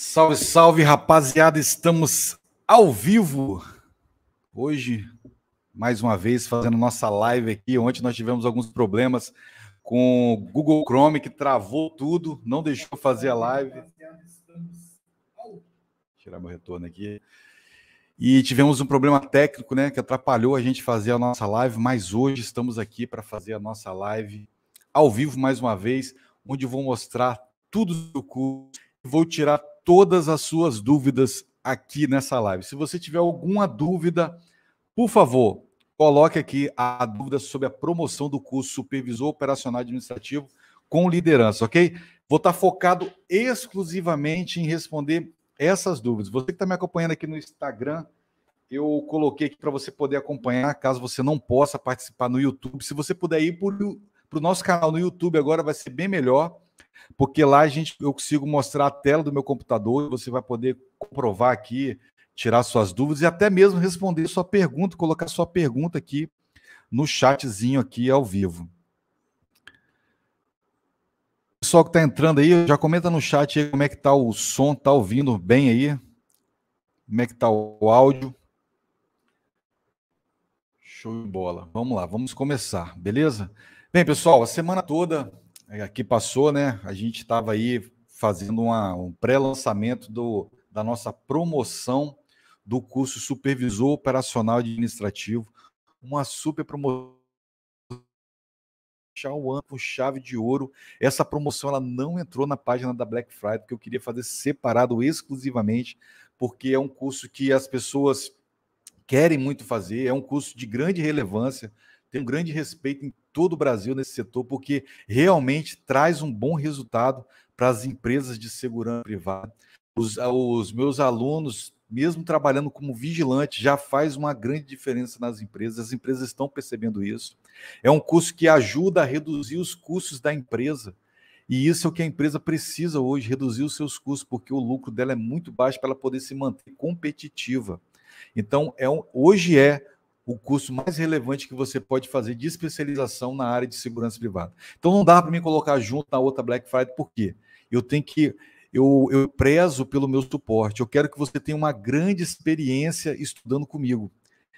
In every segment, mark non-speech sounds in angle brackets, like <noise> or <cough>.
Salve, salve, rapaziada! Estamos ao vivo hoje, mais uma vez, fazendo nossa live aqui. Ontem nós tivemos alguns problemas com o Google Chrome, que travou tudo, não deixou fazer a live. Vou tirar meu retorno aqui. E tivemos um problema técnico, né, que atrapalhou a gente fazer a nossa live, mas hoje estamos aqui para fazer a nossa live ao vivo mais uma vez, onde vou mostrar tudo do curso, vou tirar todas as suas dúvidas aqui nessa live. Se você tiver alguma dúvida, por favor, coloque aqui a dúvida sobre a promoção do curso Supervisor Operacional Administrativo com Liderança, ok? Vou estar tá focado exclusivamente em responder essas dúvidas. Você que está me acompanhando aqui no Instagram, eu coloquei aqui para você poder acompanhar, caso você não possa participar no YouTube. Se você puder ir para o nosso canal no YouTube agora, vai ser bem melhor porque lá a gente, eu consigo mostrar a tela do meu computador, você vai poder comprovar aqui, tirar suas dúvidas e até mesmo responder sua pergunta, colocar sua pergunta aqui no chatzinho aqui ao vivo. Pessoal que está entrando aí, já comenta no chat aí como é que está o som, está ouvindo bem aí? Como é que está o áudio? Show de bola. Vamos lá, vamos começar, beleza? Bem, pessoal, a semana toda é, aqui passou, né? A gente estava aí fazendo uma, um pré-lançamento da nossa promoção do curso Supervisor Operacional Administrativo, uma super promoção fechar o ano chave de ouro. Essa promoção ela não entrou na página da Black Friday, porque eu queria fazer separado exclusivamente, porque é um curso que as pessoas querem muito fazer, é um curso de grande relevância tenho um grande respeito em todo o Brasil nesse setor, porque realmente traz um bom resultado para as empresas de segurança privada. Os, os meus alunos, mesmo trabalhando como vigilante, já faz uma grande diferença nas empresas. As empresas estão percebendo isso. É um curso que ajuda a reduzir os custos da empresa. E isso é o que a empresa precisa hoje, reduzir os seus custos, porque o lucro dela é muito baixo para ela poder se manter competitiva. Então, é um, hoje é o curso mais relevante que você pode fazer de especialização na área de segurança privada. Então não dá para me colocar junto na outra Black Friday, por quê? Eu tenho que. Eu, eu prezo pelo meu suporte. Eu quero que você tenha uma grande experiência estudando comigo.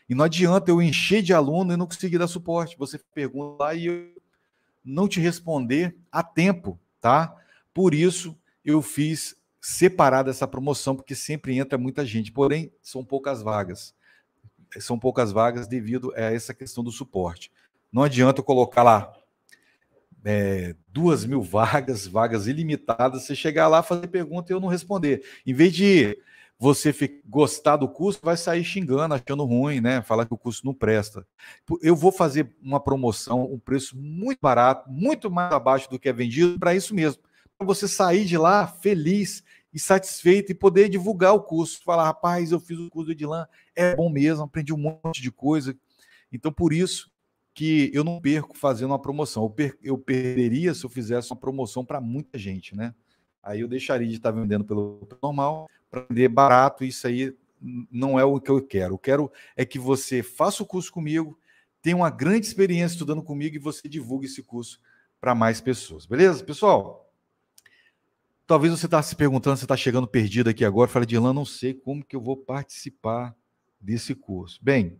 E não adianta eu encher de aluno e não conseguir dar suporte. Você pergunta lá e eu não te responder a tempo, tá? Por isso eu fiz separada essa promoção, porque sempre entra muita gente. Porém, são poucas vagas são poucas vagas devido a essa questão do suporte. Não adianta colocar lá é, duas mil vagas, vagas ilimitadas, você chegar lá, fazer pergunta e eu não responder. Em vez de você gostar do curso, vai sair xingando, achando ruim, né? Falar que o curso não presta. Eu vou fazer uma promoção, um preço muito barato, muito mais abaixo do que é vendido, para isso mesmo. Para você sair de lá feliz, e satisfeito e poder divulgar o curso, falar, rapaz, eu fiz o curso do Edilan, é bom mesmo, aprendi um monte de coisa. Então, por isso que eu não perco fazendo uma promoção. Eu, per eu perderia se eu fizesse uma promoção para muita gente, né? Aí eu deixaria de estar vendendo pelo normal para vender barato, isso aí não é o que eu quero. Eu quero é que você faça o curso comigo, tenha uma grande experiência estudando comigo e você divulgue esse curso para mais pessoas. Beleza, pessoal? Talvez você está se perguntando, você está chegando perdido aqui agora, fala, Dirlan, não sei como que eu vou participar desse curso. Bem,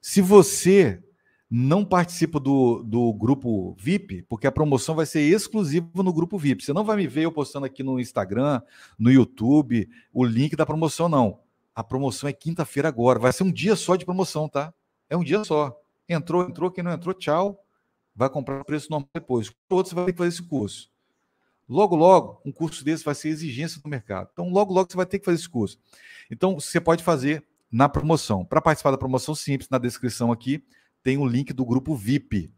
se você não participa do, do grupo VIP, porque a promoção vai ser exclusiva no grupo VIP. Você não vai me ver eu postando aqui no Instagram, no YouTube, o link da promoção, não. A promoção é quinta-feira agora. Vai ser um dia só de promoção, tá? É um dia só. Entrou, entrou. Quem não entrou, tchau. Vai comprar o preço normal depois. Outros vai ter que fazer esse curso. Logo, logo, um curso desse vai ser exigência do mercado. Então, logo, logo você vai ter que fazer esse curso. Então, você pode fazer na promoção. Para participar da promoção simples, na descrição aqui tem o um link do grupo VIP,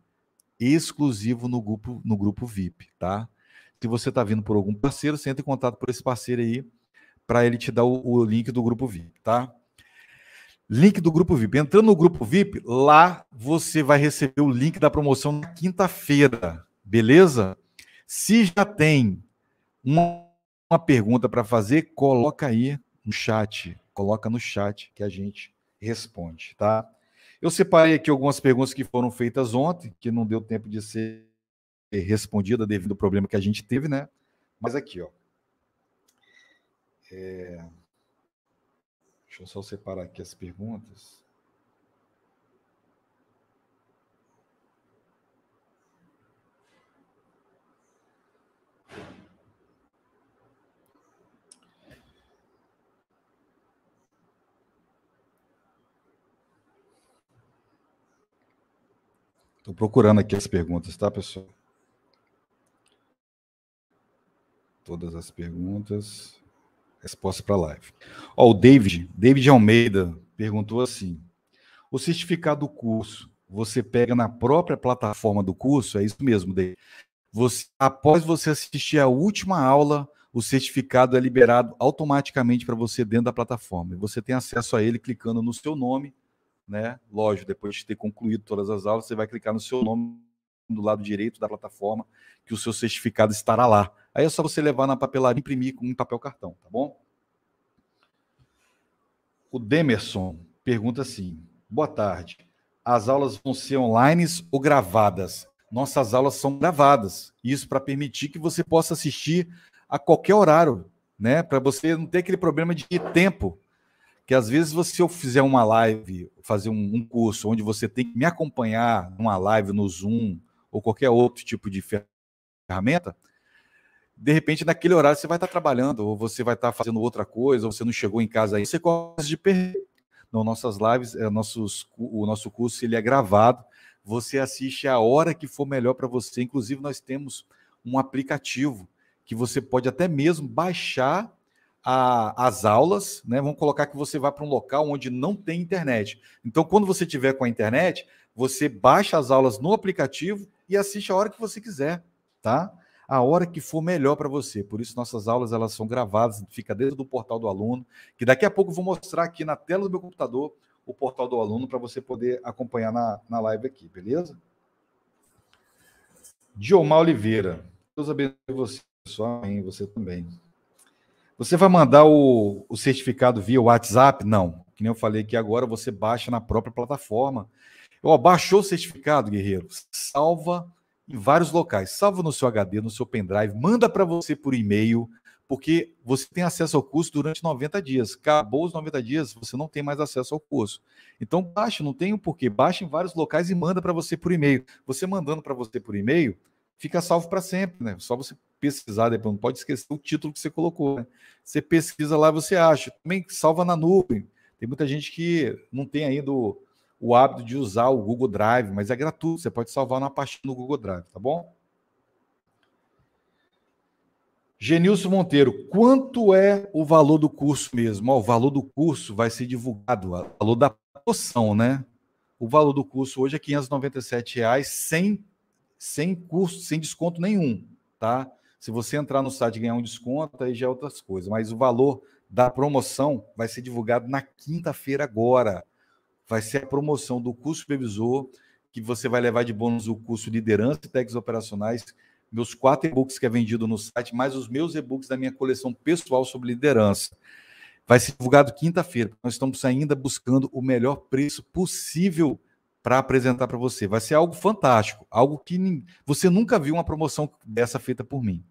exclusivo no grupo, no grupo VIP, tá? Se você está vindo por algum parceiro, você entra em contato por esse parceiro aí, para ele te dar o, o link do grupo VIP, tá? Link do grupo VIP. Entrando no grupo VIP, lá você vai receber o link da promoção na quinta-feira, beleza? Se já tem uma, uma pergunta para fazer, coloca aí no chat. Coloca no chat que a gente responde, tá? Eu separei aqui algumas perguntas que foram feitas ontem, que não deu tempo de ser respondida devido ao problema que a gente teve, né? Mas aqui, ó. É... Deixa eu só separar aqui as perguntas. Estou procurando aqui as perguntas, tá, pessoal? Todas as perguntas. Resposta para a live. Ó, o David, David Almeida perguntou assim: o certificado do curso você pega na própria plataforma do curso? É isso mesmo, David. Você, após você assistir a última aula, o certificado é liberado automaticamente para você dentro da plataforma. Você tem acesso a ele clicando no seu nome né? Lógico, depois de ter concluído todas as aulas, você vai clicar no seu nome do lado direito da plataforma, que o seu certificado estará lá. Aí é só você levar na papelaria e imprimir com um papel cartão, tá bom? O Demerson pergunta assim: Boa tarde. As aulas vão ser online ou gravadas? Nossas aulas são gravadas. Isso para permitir que você possa assistir a qualquer horário, né? Para você não ter aquele problema de tempo que às vezes você, se eu fizer uma live, fazer um, curso onde você tem que me acompanhar numa live no Zoom ou qualquer outro tipo de ferramenta, de repente naquele horário você vai estar trabalhando, ou você vai estar fazendo outra coisa, ou você não chegou em casa aí, você corre de perder. Não, nossas lives, eh, nossos, o nosso curso ele é gravado, você assiste a hora que for melhor para você. Inclusive, nós temos um aplicativo que você pode até mesmo baixar a, as aulas, né? Vamos colocar que você vai para um local onde não tem internet. Então, quando você tiver com a internet, você baixa as aulas no aplicativo e assiste a hora que você quiser, tá? A hora que for melhor para você. Por isso, nossas aulas elas são gravadas, fica dentro do portal do aluno, que daqui a pouco eu vou mostrar aqui na tela do meu computador o portal do aluno para você poder acompanhar na, na live aqui, beleza? Diomar Oliveira. Deus abençoe você, pessoal, e você também. Você vai mandar o, o certificado via WhatsApp? Não. Que nem eu falei que agora você baixa na própria plataforma. Eu baixou o certificado, guerreiro. Salva em vários locais. Salva no seu HD, no seu pendrive. Manda para você por e-mail, porque você tem acesso ao curso durante 90 dias. Acabou os 90 dias, você não tem mais acesso ao curso. Então, baixa, não tem o um porquê. Baixa em vários locais e manda para você por e-mail. Você mandando para você por e-mail, fica salvo para sempre, né? Só você pesquisar depois, né, não pode esquecer o título que você colocou. Né? Você pesquisa lá, você acha. Também salva na nuvem. Tem muita gente que não tem ainda o, o hábito de usar o Google Drive, mas é gratuito, você pode salvar na parte do Google Drive, tá bom? Genilson Monteiro, quanto é o valor do curso mesmo? Ó, o valor do curso vai ser divulgado, o valor da promoção, né? O valor do curso hoje é R$ 597,00 sem, sem sem desconto nenhum, tá? Se você entrar no site e ganhar um desconto, aí já é outras coisas. Mas o valor da promoção vai ser divulgado na quinta-feira agora. Vai ser a promoção do curso supervisor, que você vai levar de bônus o curso Liderança e Técnicas Operacionais, meus quatro e-books que é vendido no site, mais os meus e-books da minha coleção pessoal sobre liderança. Vai ser divulgado quinta-feira. Nós estamos ainda buscando o melhor preço possível para apresentar para você. Vai ser algo fantástico, algo que você nunca viu uma promoção dessa feita por mim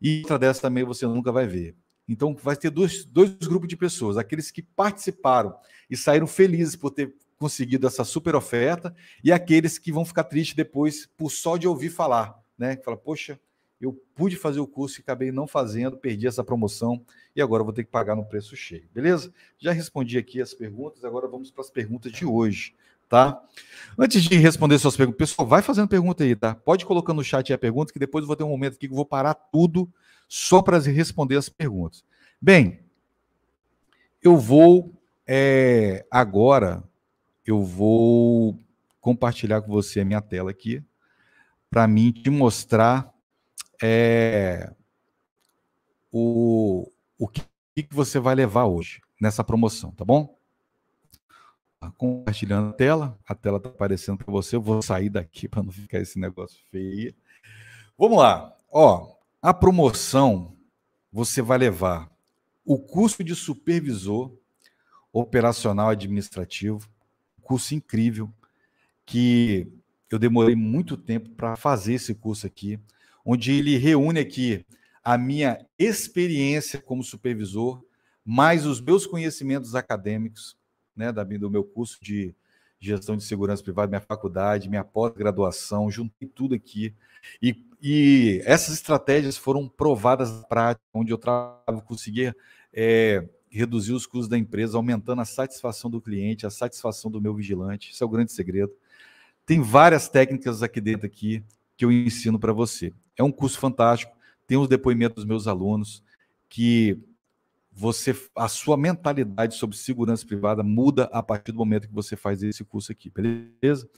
e outra dessa também você nunca vai ver. Então, vai ter dois, dois grupos de pessoas: aqueles que participaram e saíram felizes por ter conseguido essa super oferta, e aqueles que vão ficar tristes depois por só de ouvir falar, né? Fala, poxa, eu pude fazer o curso e acabei não fazendo, perdi essa promoção e agora vou ter que pagar no preço cheio, beleza? Já respondi aqui as perguntas, agora vamos para as perguntas de hoje tá? Antes de responder suas perguntas, pessoal, vai fazendo pergunta aí, tá? Pode colocar no chat a pergunta, que depois eu vou ter um momento aqui que eu vou parar tudo só para responder as perguntas. Bem, eu vou é, agora, eu vou compartilhar com você a minha tela aqui, para mim te mostrar é, o, o que, que você vai levar hoje nessa promoção, tá bom? Tá compartilhando a tela. A tela está aparecendo para você. Eu vou sair daqui <laughs> para não ficar esse negócio feio. Vamos lá. Ó, a promoção você vai levar o curso de supervisor operacional administrativo, curso incrível que eu demorei muito tempo para fazer esse curso aqui, onde ele reúne aqui a minha experiência como supervisor mais os meus conhecimentos acadêmicos né, da, do meu curso de gestão de segurança privada, minha faculdade, minha pós-graduação, juntei tudo aqui. E, e, essas estratégias foram provadas na prática, onde eu trabalho, consegui é, reduzir os custos da empresa, aumentando a satisfação do cliente, a satisfação do meu vigilante. Isso é o grande segredo. Tem várias técnicas aqui dentro aqui que eu ensino para você. É um curso fantástico, tem os depoimentos dos meus alunos que você a sua mentalidade sobre segurança privada muda a partir do momento que você faz esse curso aqui, beleza?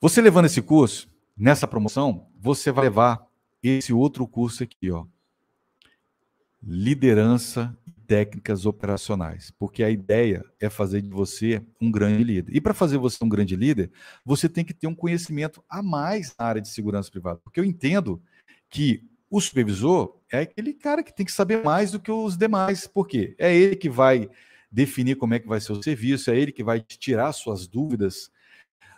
Você levando esse curso, nessa promoção, você vai levar esse outro curso aqui, ó. Liderança e técnicas operacionais, porque a ideia é fazer de você um grande líder. E para fazer você um grande líder, você tem que ter um conhecimento a mais na área de segurança privada, porque eu entendo que o supervisor é aquele cara que tem que saber mais do que os demais, porque é ele que vai definir como é que vai ser o serviço, é ele que vai tirar suas dúvidas.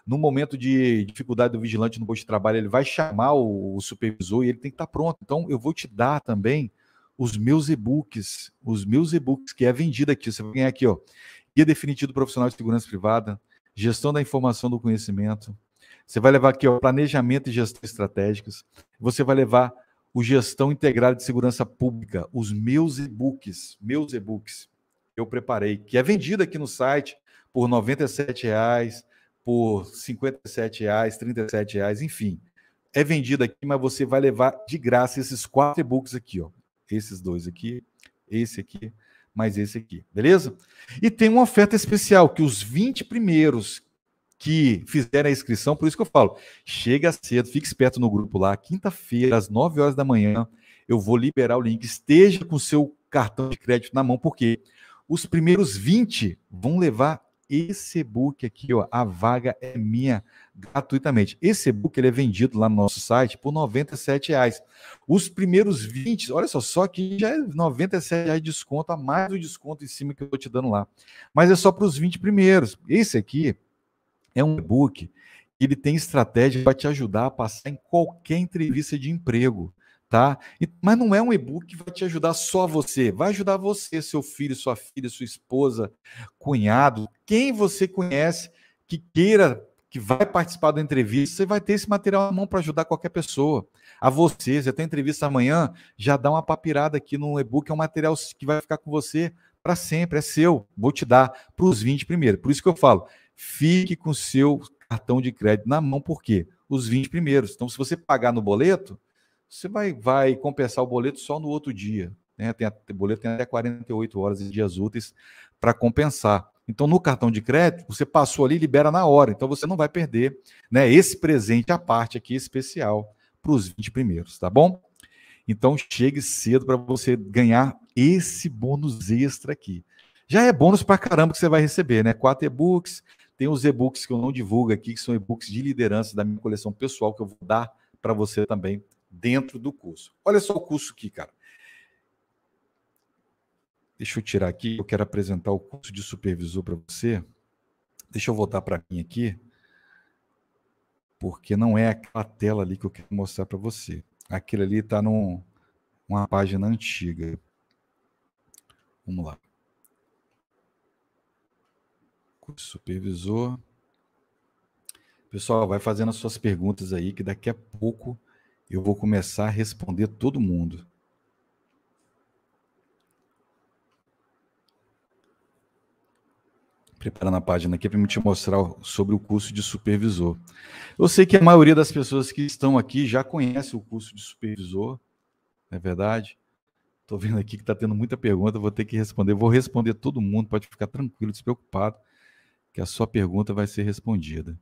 No momento de dificuldade do vigilante no posto de trabalho, ele vai chamar o, o supervisor e ele tem que estar pronto. Então, eu vou te dar também os meus e-books, os meus e-books que é vendido aqui. Você vai ganhar aqui, ó. Guia definitivo do profissional de segurança privada, gestão da informação do conhecimento. Você vai levar aqui, ó, planejamento e gestão estratégicas. Você vai levar o Gestão Integrada de Segurança Pública, os meus e-books, meus e-books eu preparei, que é vendido aqui no site por R$ reais por R$ 57,00, R$ reais enfim. É vendido aqui, mas você vai levar de graça esses quatro e-books aqui, ó. Esses dois aqui, esse aqui, mais esse aqui, beleza? E tem uma oferta especial que os 20 primeiros que fizeram a inscrição, por isso que eu falo, chega cedo, fique esperto no grupo lá, quinta-feira, às 9 horas da manhã, eu vou liberar o link, esteja com seu cartão de crédito na mão, porque os primeiros 20 vão levar esse e-book aqui, ó, a vaga é minha gratuitamente. Esse e-book ele é vendido lá no nosso site por R$ reais. Os primeiros 20, olha só, só que já é R$ reais de desconto, a mais o desconto em cima que eu estou te dando lá. Mas é só para os 20 primeiros. Esse aqui, é um e-book. Ele tem estratégia para te ajudar a passar em qualquer entrevista de emprego, tá? E, mas não é um e-book que vai te ajudar só você. Vai ajudar você, seu filho, sua filha, sua esposa, cunhado, quem você conhece que queira que vai participar da entrevista, você vai ter esse material na mão para ajudar qualquer pessoa. A você, você tem entrevista amanhã, já dá uma papirada aqui no e-book, é um material que vai ficar com você para sempre, é seu. Vou te dar para os 20 primeiro. Por isso que eu falo, fique com seu cartão de crédito na mão, por quê? Os 20 primeiros. Então, se você pagar no boleto, você vai, vai compensar o boleto só no outro dia. Né? Tem, o boleto tem até 48 horas e dias úteis para compensar. Então, no cartão de crédito, você passou ali libera na hora. Então, você não vai perder né, esse presente a parte aqui especial para os 20 primeiros, tá bom? Então, chegue cedo para você ganhar esse bônus extra aqui. Já é bônus para caramba que você vai receber, né? Quatro e-books, tem os e-books que eu não divulgo aqui, que são e-books de liderança da minha coleção pessoal, que eu vou dar para você também dentro do curso. Olha só o curso aqui, cara. Deixa eu tirar aqui, eu quero apresentar o curso de supervisor para você. Deixa eu voltar para mim aqui, porque não é aquela tela ali que eu quero mostrar para você. Aquilo ali está numa página antiga. Vamos lá supervisor. Pessoal, vai fazendo as suas perguntas aí, que daqui a pouco eu vou começar a responder todo mundo. Preparando a página aqui para me te mostrar sobre o curso de supervisor. Eu sei que a maioria das pessoas que estão aqui já conhece o curso de supervisor, não é verdade? Estou vendo aqui que está tendo muita pergunta, vou ter que responder. Vou responder todo mundo, pode ficar tranquilo, despreocupado que a sua pergunta vai ser respondida.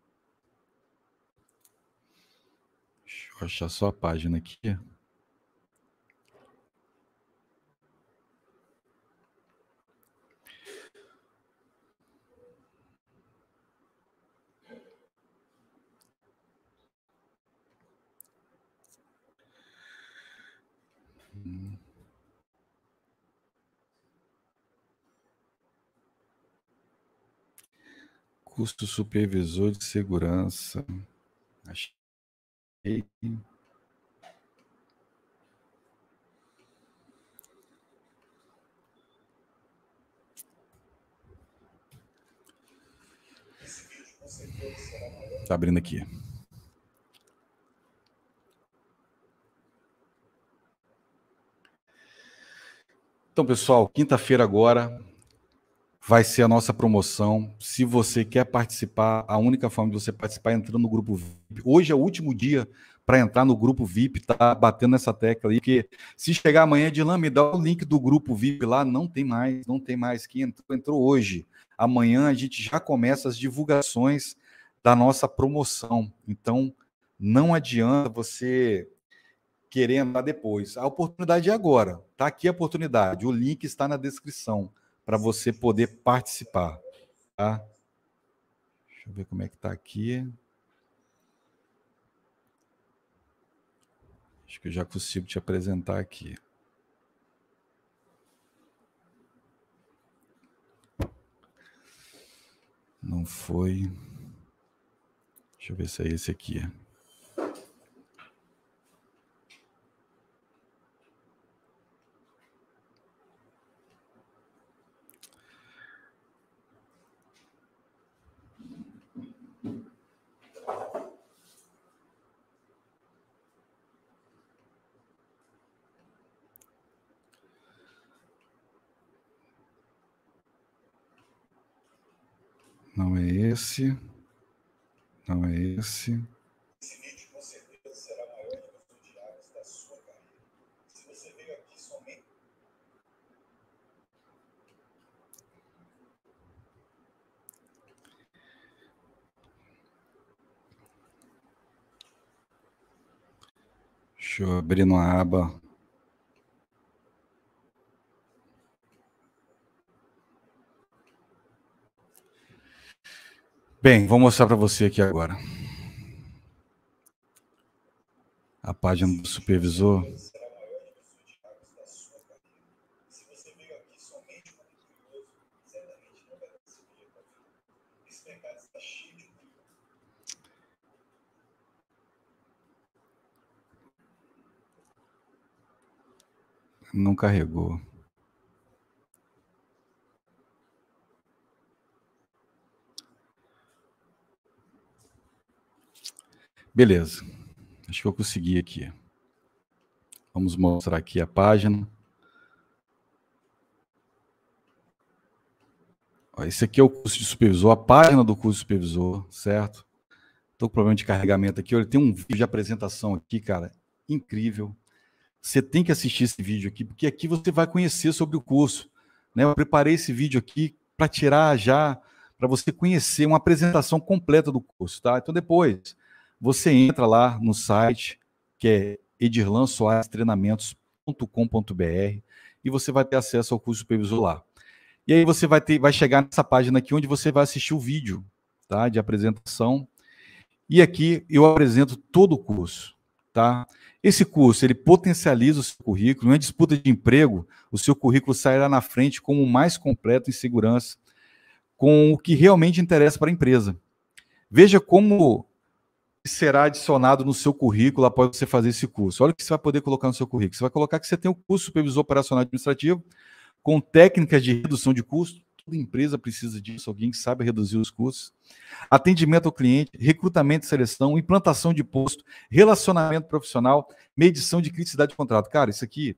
Deixa eu achar só a página aqui. curso supervisor de segurança. Achei. Tá abrindo aqui. Então, pessoal, quinta-feira agora, vai ser a nossa promoção. Se você quer participar, a única forma de você participar é entrando no grupo VIP. Hoje é o último dia para entrar no grupo VIP, tá batendo essa tecla aí, porque se chegar amanhã, Dilan, me dá o link do grupo VIP lá, não tem mais, não tem mais, quem entrou, entrou hoje. Amanhã a gente já começa as divulgações da nossa promoção, então não adianta você querer entrar depois, a oportunidade é agora, tá aqui a oportunidade, o link está na descrição para você poder participar. Tá? Deixa eu ver como é que está aqui. Acho que eu já consigo te apresentar aqui. Não foi. Deixa eu ver se é esse aqui. Não é esse. Não é esse. Esse com certeza será maior os diários da sua carreira. Se você veio aqui somente. Deixa eu abrir uma aba Bem, vou mostrar para você aqui agora. A página do supervisor. Não carregou. Beleza. Acho que eu consegui aqui. Vamos mostrar aqui a página. Ó, esse aqui é o curso de supervisor, a página do curso de supervisor, certo? Estou com problema de carregamento aqui. Olha, tem um vídeo de apresentação aqui, cara, incrível. Você tem que assistir esse vídeo aqui, porque aqui você vai conhecer sobre o curso. Né? Eu preparei esse vídeo aqui para tirar já, para você conhecer uma apresentação completa do curso, tá? Então depois você entra lá no site, que é edirlansoarestreinamentos.com.br e você vai ter acesso ao curso supervisor lá. E aí você vai, ter, vai chegar nessa página aqui onde você vai assistir o vídeo tá, de apresentação. E aqui eu apresento todo o curso. Tá? Esse curso ele potencializa o seu currículo. Em é disputa de emprego, o seu currículo sairá na frente como o mais completo em segurança, com o que realmente interessa para a empresa. Veja como será adicionado no seu currículo após você fazer esse curso? Olha o que você vai poder colocar no seu currículo. Você vai colocar que você tem o curso supervisor operacional administrativo com técnicas de redução de custo. Toda empresa precisa disso, alguém que sabe reduzir os custos. Atendimento ao cliente, recrutamento e seleção, implantação de posto, relacionamento profissional, medição de criticidade de contrato. Cara, isso aqui,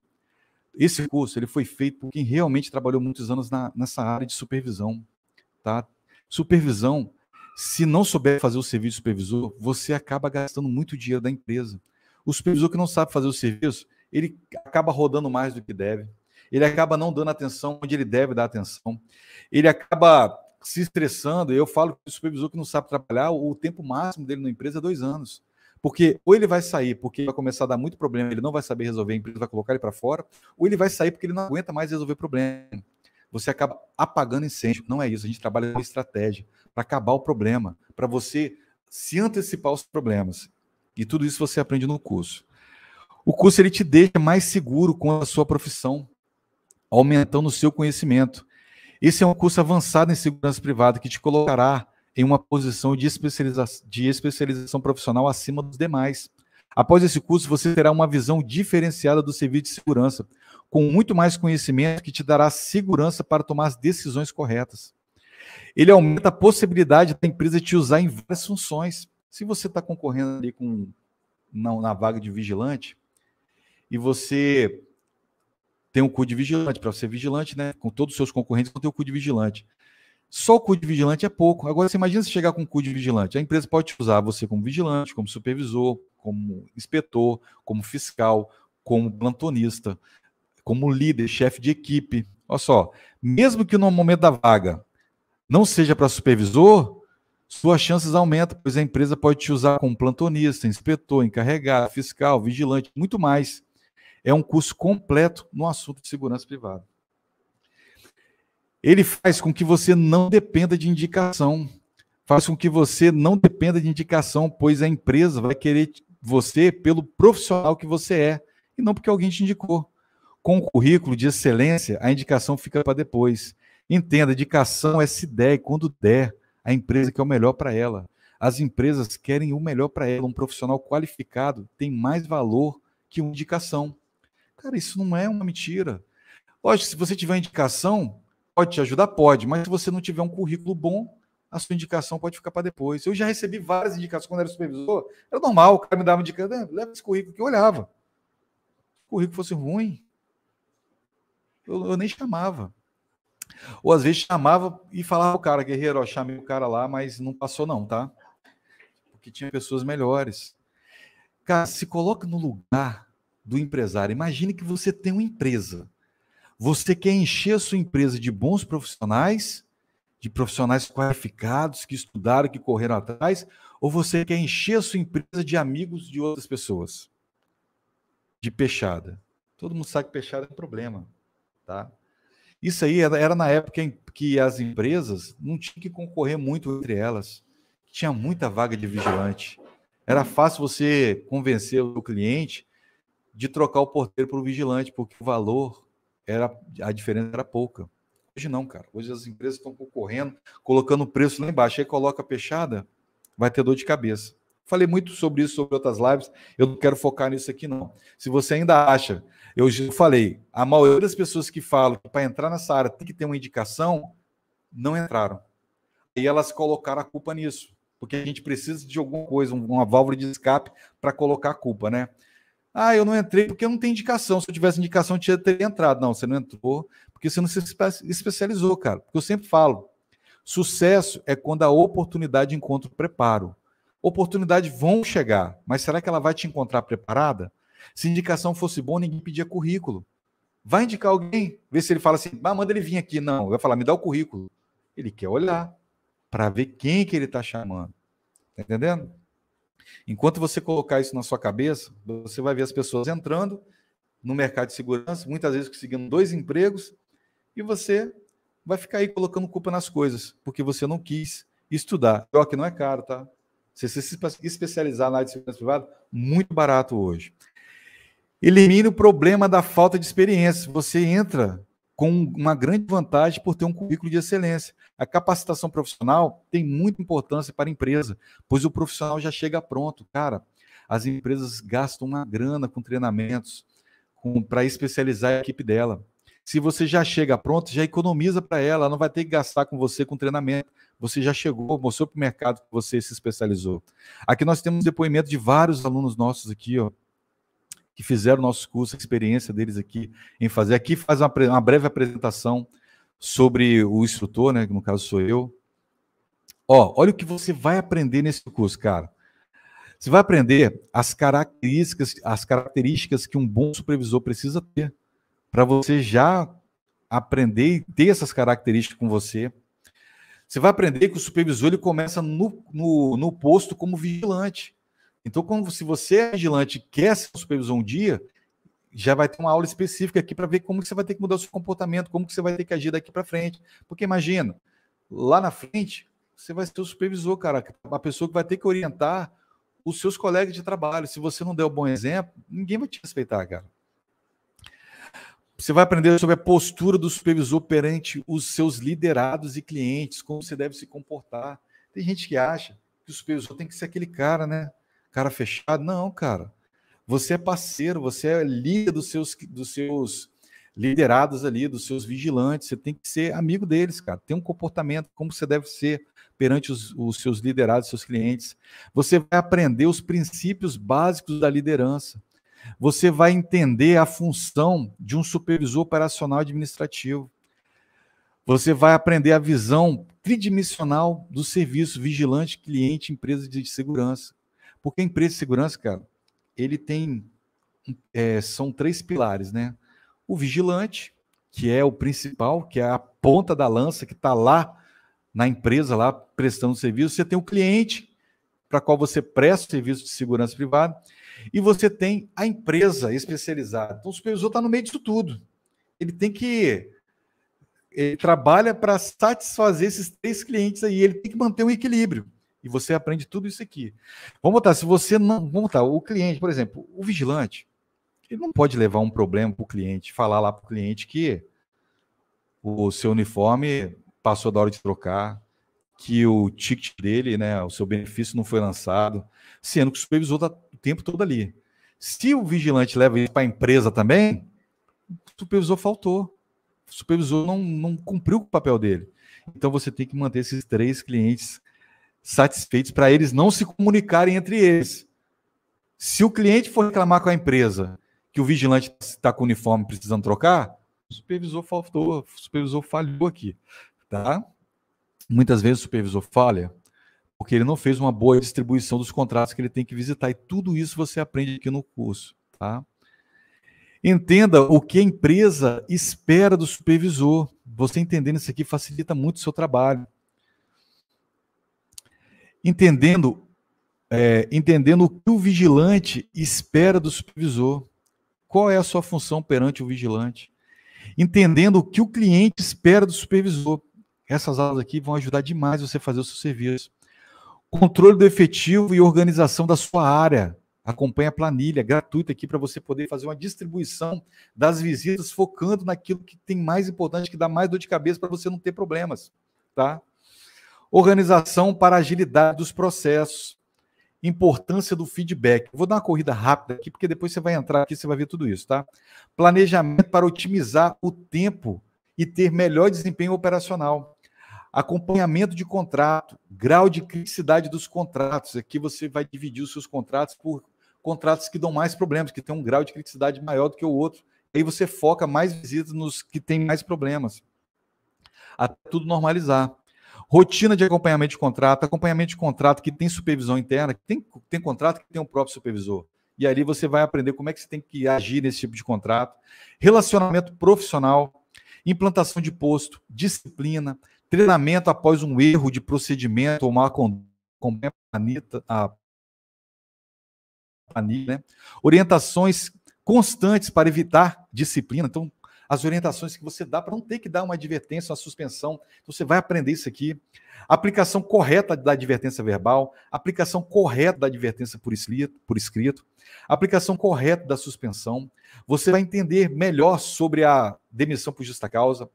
esse curso, ele foi feito por quem realmente trabalhou muitos anos na, nessa área de supervisão. Tá? Supervisão se não souber fazer o serviço do supervisor, você acaba gastando muito dinheiro da empresa. O supervisor que não sabe fazer o serviço, ele acaba rodando mais do que deve. Ele acaba não dando atenção onde ele deve dar atenção. Ele acaba se estressando. Eu falo que o supervisor que não sabe trabalhar, o tempo máximo dele na empresa é dois anos. Porque ou ele vai sair porque vai começar a dar muito problema, ele não vai saber resolver, a empresa vai colocar ele para fora, ou ele vai sair porque ele não aguenta mais resolver problema você acaba apagando incêndio. Não é isso. A gente trabalha com estratégia para acabar o problema, para você se antecipar aos problemas. E tudo isso você aprende no curso. O curso ele te deixa mais seguro com a sua profissão, aumentando o seu conhecimento. Esse é um curso avançado em segurança privada que te colocará em uma posição de, de especialização profissional acima dos demais. Após esse curso, você terá uma visão diferenciada do serviço de segurança, com muito mais conhecimento que te dará segurança para tomar as decisões corretas. Ele aumenta a possibilidade da empresa te usar em várias funções. Se você está concorrendo ali com, na, na vaga de vigilante e você tem um cu de vigilante, para ser vigilante, né? Com todos os seus concorrentes, não tem o cu de vigilante. Só o cu de vigilante é pouco. Agora, você imagina se chegar com o cu de vigilante. A empresa pode usar você como vigilante, como supervisor, como inspetor, como fiscal, como plantonista como líder, chefe de equipe. Olha só, mesmo que no momento da vaga não seja para supervisor, suas chances aumentam, pois a empresa pode te usar como plantonista, inspetor, encarregado, fiscal, vigilante, muito mais. É um curso completo no assunto de segurança privada. Ele faz com que você não dependa de indicação, faz com que você não dependa de indicação, pois a empresa vai querer você pelo profissional que você é e não porque alguém te indicou. Com o currículo de excelência, a indicação fica para depois. Entenda, indicação é se der e quando der, a empresa que é o melhor para ela. As empresas querem o melhor para ela. Um profissional qualificado tem mais valor que uma indicação. Cara, isso não é uma mentira. Lógico, se você tiver indicação, pode te ajudar? Pode, mas se você não tiver um currículo bom, a sua indicação pode ficar para depois. Eu já recebi várias indicações quando era supervisor, era normal, o cara me dava indicação, leva esse currículo que eu olhava. Se o currículo fosse ruim, eu, eu nem chamava. Ou às vezes chamava e falava o cara, guerreiro, ó, chamei o cara lá, mas não passou não, tá? Porque tinha pessoas melhores. Cara, se coloca no lugar do empresário. Imagine que você tem uma empresa. Você quer encher a sua empresa de bons profissionais, de profissionais qualificados, que estudaram, que correram atrás, ou você quer encher a sua empresa de amigos de outras pessoas? De peixada. Todo mundo sabe que peixada é um problema. Tá? Isso aí era, era na época em que as empresas não tinham que concorrer muito entre elas. Tinha muita vaga de vigilante. Era fácil você convencer o cliente de trocar o porteiro para o vigilante, porque o valor era a diferença era pouca. Hoje não, cara. Hoje as empresas estão concorrendo, colocando o preço lá embaixo. Aí coloca a peixada, vai ter dor de cabeça. Falei muito sobre isso, sobre outras lives. Eu não quero focar nisso aqui, não. Se você ainda acha, eu já falei, a maioria das pessoas que falam que para entrar nessa área tem que ter uma indicação, não entraram. E elas colocaram a culpa nisso. Porque a gente precisa de alguma coisa, uma válvula de escape para colocar a culpa, né? Ah, eu não entrei porque eu não tenho indicação. Se eu tivesse indicação, eu tinha teria entrado. Não, você não entrou porque você não se especializou, cara. Porque eu sempre falo, sucesso é quando a oportunidade encontra o preparo. Oportunidades vão chegar, mas será que ela vai te encontrar preparada? Se indicação fosse boa, ninguém pedia currículo. Vai indicar alguém, ver se ele fala assim, ah, manda ele vir aqui. Não, vai falar, me dá o currículo. Ele quer olhar para ver quem que ele está chamando. Tá entendendo? Enquanto você colocar isso na sua cabeça, você vai ver as pessoas entrando no mercado de segurança, muitas vezes conseguindo dois empregos, e você vai ficar aí colocando culpa nas coisas, porque você não quis estudar. Pior que não é caro, tá? Se você se especializar na área de segurança privada, muito barato hoje. Elimine o problema da falta de experiência. Você entra com uma grande vantagem por ter um currículo de excelência. A capacitação profissional tem muita importância para a empresa, pois o profissional já chega pronto. Cara, as empresas gastam uma grana com treinamentos para especializar a equipe dela. Se você já chega pronto, já economiza para ela, ela não vai ter que gastar com você com treinamento. Você já chegou, mostrou para o mercado que você se especializou. Aqui nós temos depoimento de vários alunos nossos aqui, ó, que fizeram nossos cursos, a experiência deles aqui em fazer. Aqui faz uma, uma breve apresentação sobre o instrutor, né, que no caso sou eu. Ó, olha o que você vai aprender nesse curso, cara. Você vai aprender as características, as características que um bom supervisor precisa ter para você já aprender e ter essas características com você. Você vai aprender que o supervisor ele começa no, no, no posto como vigilante. Então, se você é vigilante quer ser um supervisor um dia, já vai ter uma aula específica aqui para ver como que você vai ter que mudar o seu comportamento, como que você vai ter que agir daqui para frente. Porque imagina, lá na frente, você vai ser o supervisor, cara, a pessoa que vai ter que orientar os seus colegas de trabalho. Se você não der o um bom exemplo, ninguém vai te respeitar, cara. Você vai aprender sobre a postura do supervisor perante os seus liderados e clientes, como você deve se comportar. Tem gente que acha que o supervisor tem que ser aquele cara, né? Cara fechado. Não, cara. Você é parceiro, você é líder dos seus, dos seus liderados ali, dos seus vigilantes. Você tem que ser amigo deles, cara. Tem um comportamento, como você deve ser perante os, os seus liderados, seus clientes. Você vai aprender os princípios básicos da liderança você vai entender a função de um supervisor operacional administrativo. Você vai aprender a visão tridimensional do serviço vigilante, cliente, empresa de segurança. Porque a empresa de segurança, cara, ele tem é, são três pilares, né? O vigilante, que é o principal, que é a ponta da lança que está lá na empresa, lá prestando serviço. Você tem o cliente, para qual você presta serviço de segurança privada. E você tem a empresa especializada. Então, o supervisor está no meio disso tudo. Ele tem que. Ele trabalha para satisfazer esses três clientes aí. Ele tem que manter um equilíbrio. E você aprende tudo isso aqui. Vamos botar, se você não. Vamos botar, o cliente, por exemplo, o vigilante, ele não pode levar um problema para o cliente, falar lá para o cliente que o seu uniforme passou da hora de trocar, que o ticket dele, né, o seu benefício não foi lançado, sendo que o supervisor está tempo todo ali. Se o vigilante leva isso para a empresa também, o supervisor faltou. O supervisor não, não cumpriu o papel dele. Então você tem que manter esses três clientes satisfeitos para eles não se comunicarem entre eles. Se o cliente for reclamar com a empresa que o vigilante está com o uniforme precisando trocar, o supervisor faltou, o supervisor falhou aqui, tá? Muitas vezes o supervisor falha porque ele não fez uma boa distribuição dos contratos que ele tem que visitar. E tudo isso você aprende aqui no curso. Tá? Entenda o que a empresa espera do supervisor. Você entendendo isso aqui facilita muito o seu trabalho. Entendendo, é, entendendo o que o vigilante espera do supervisor. Qual é a sua função perante o vigilante? Entendendo o que o cliente espera do supervisor. Essas aulas aqui vão ajudar demais você a fazer o seu serviço. Controle do efetivo e organização da sua área. Acompanhe a planilha gratuita aqui para você poder fazer uma distribuição das visitas, focando naquilo que tem mais importante, que dá mais dor de cabeça para você não ter problemas. Tá? Organização para agilidade dos processos. Importância do feedback. Vou dar uma corrida rápida aqui, porque depois você vai entrar aqui, você vai ver tudo isso, tá? Planejamento para otimizar o tempo e ter melhor desempenho operacional. Acompanhamento de contrato, grau de criticidade dos contratos. Aqui você vai dividir os seus contratos por contratos que dão mais problemas, que tem um grau de criticidade maior do que o outro. Aí você foca mais visitas nos que têm mais problemas. Até tudo normalizar. Rotina de acompanhamento de contrato, acompanhamento de contrato que tem supervisão interna, que tem, tem contrato que tem o próprio supervisor. E ali você vai aprender como é que você tem que agir nesse tipo de contrato. Relacionamento profissional, implantação de posto, disciplina, treinamento após um erro de procedimento ou má conduta, a né? orientações constantes para evitar disciplina. Então, as orientações que você dá para não ter que dar uma advertência, uma suspensão. Então, você vai aprender isso aqui. Aplicação correta da advertência verbal, aplicação correta da advertência por escrito, por escrito, aplicação correta da suspensão. Você vai entender melhor sobre a demissão por justa causa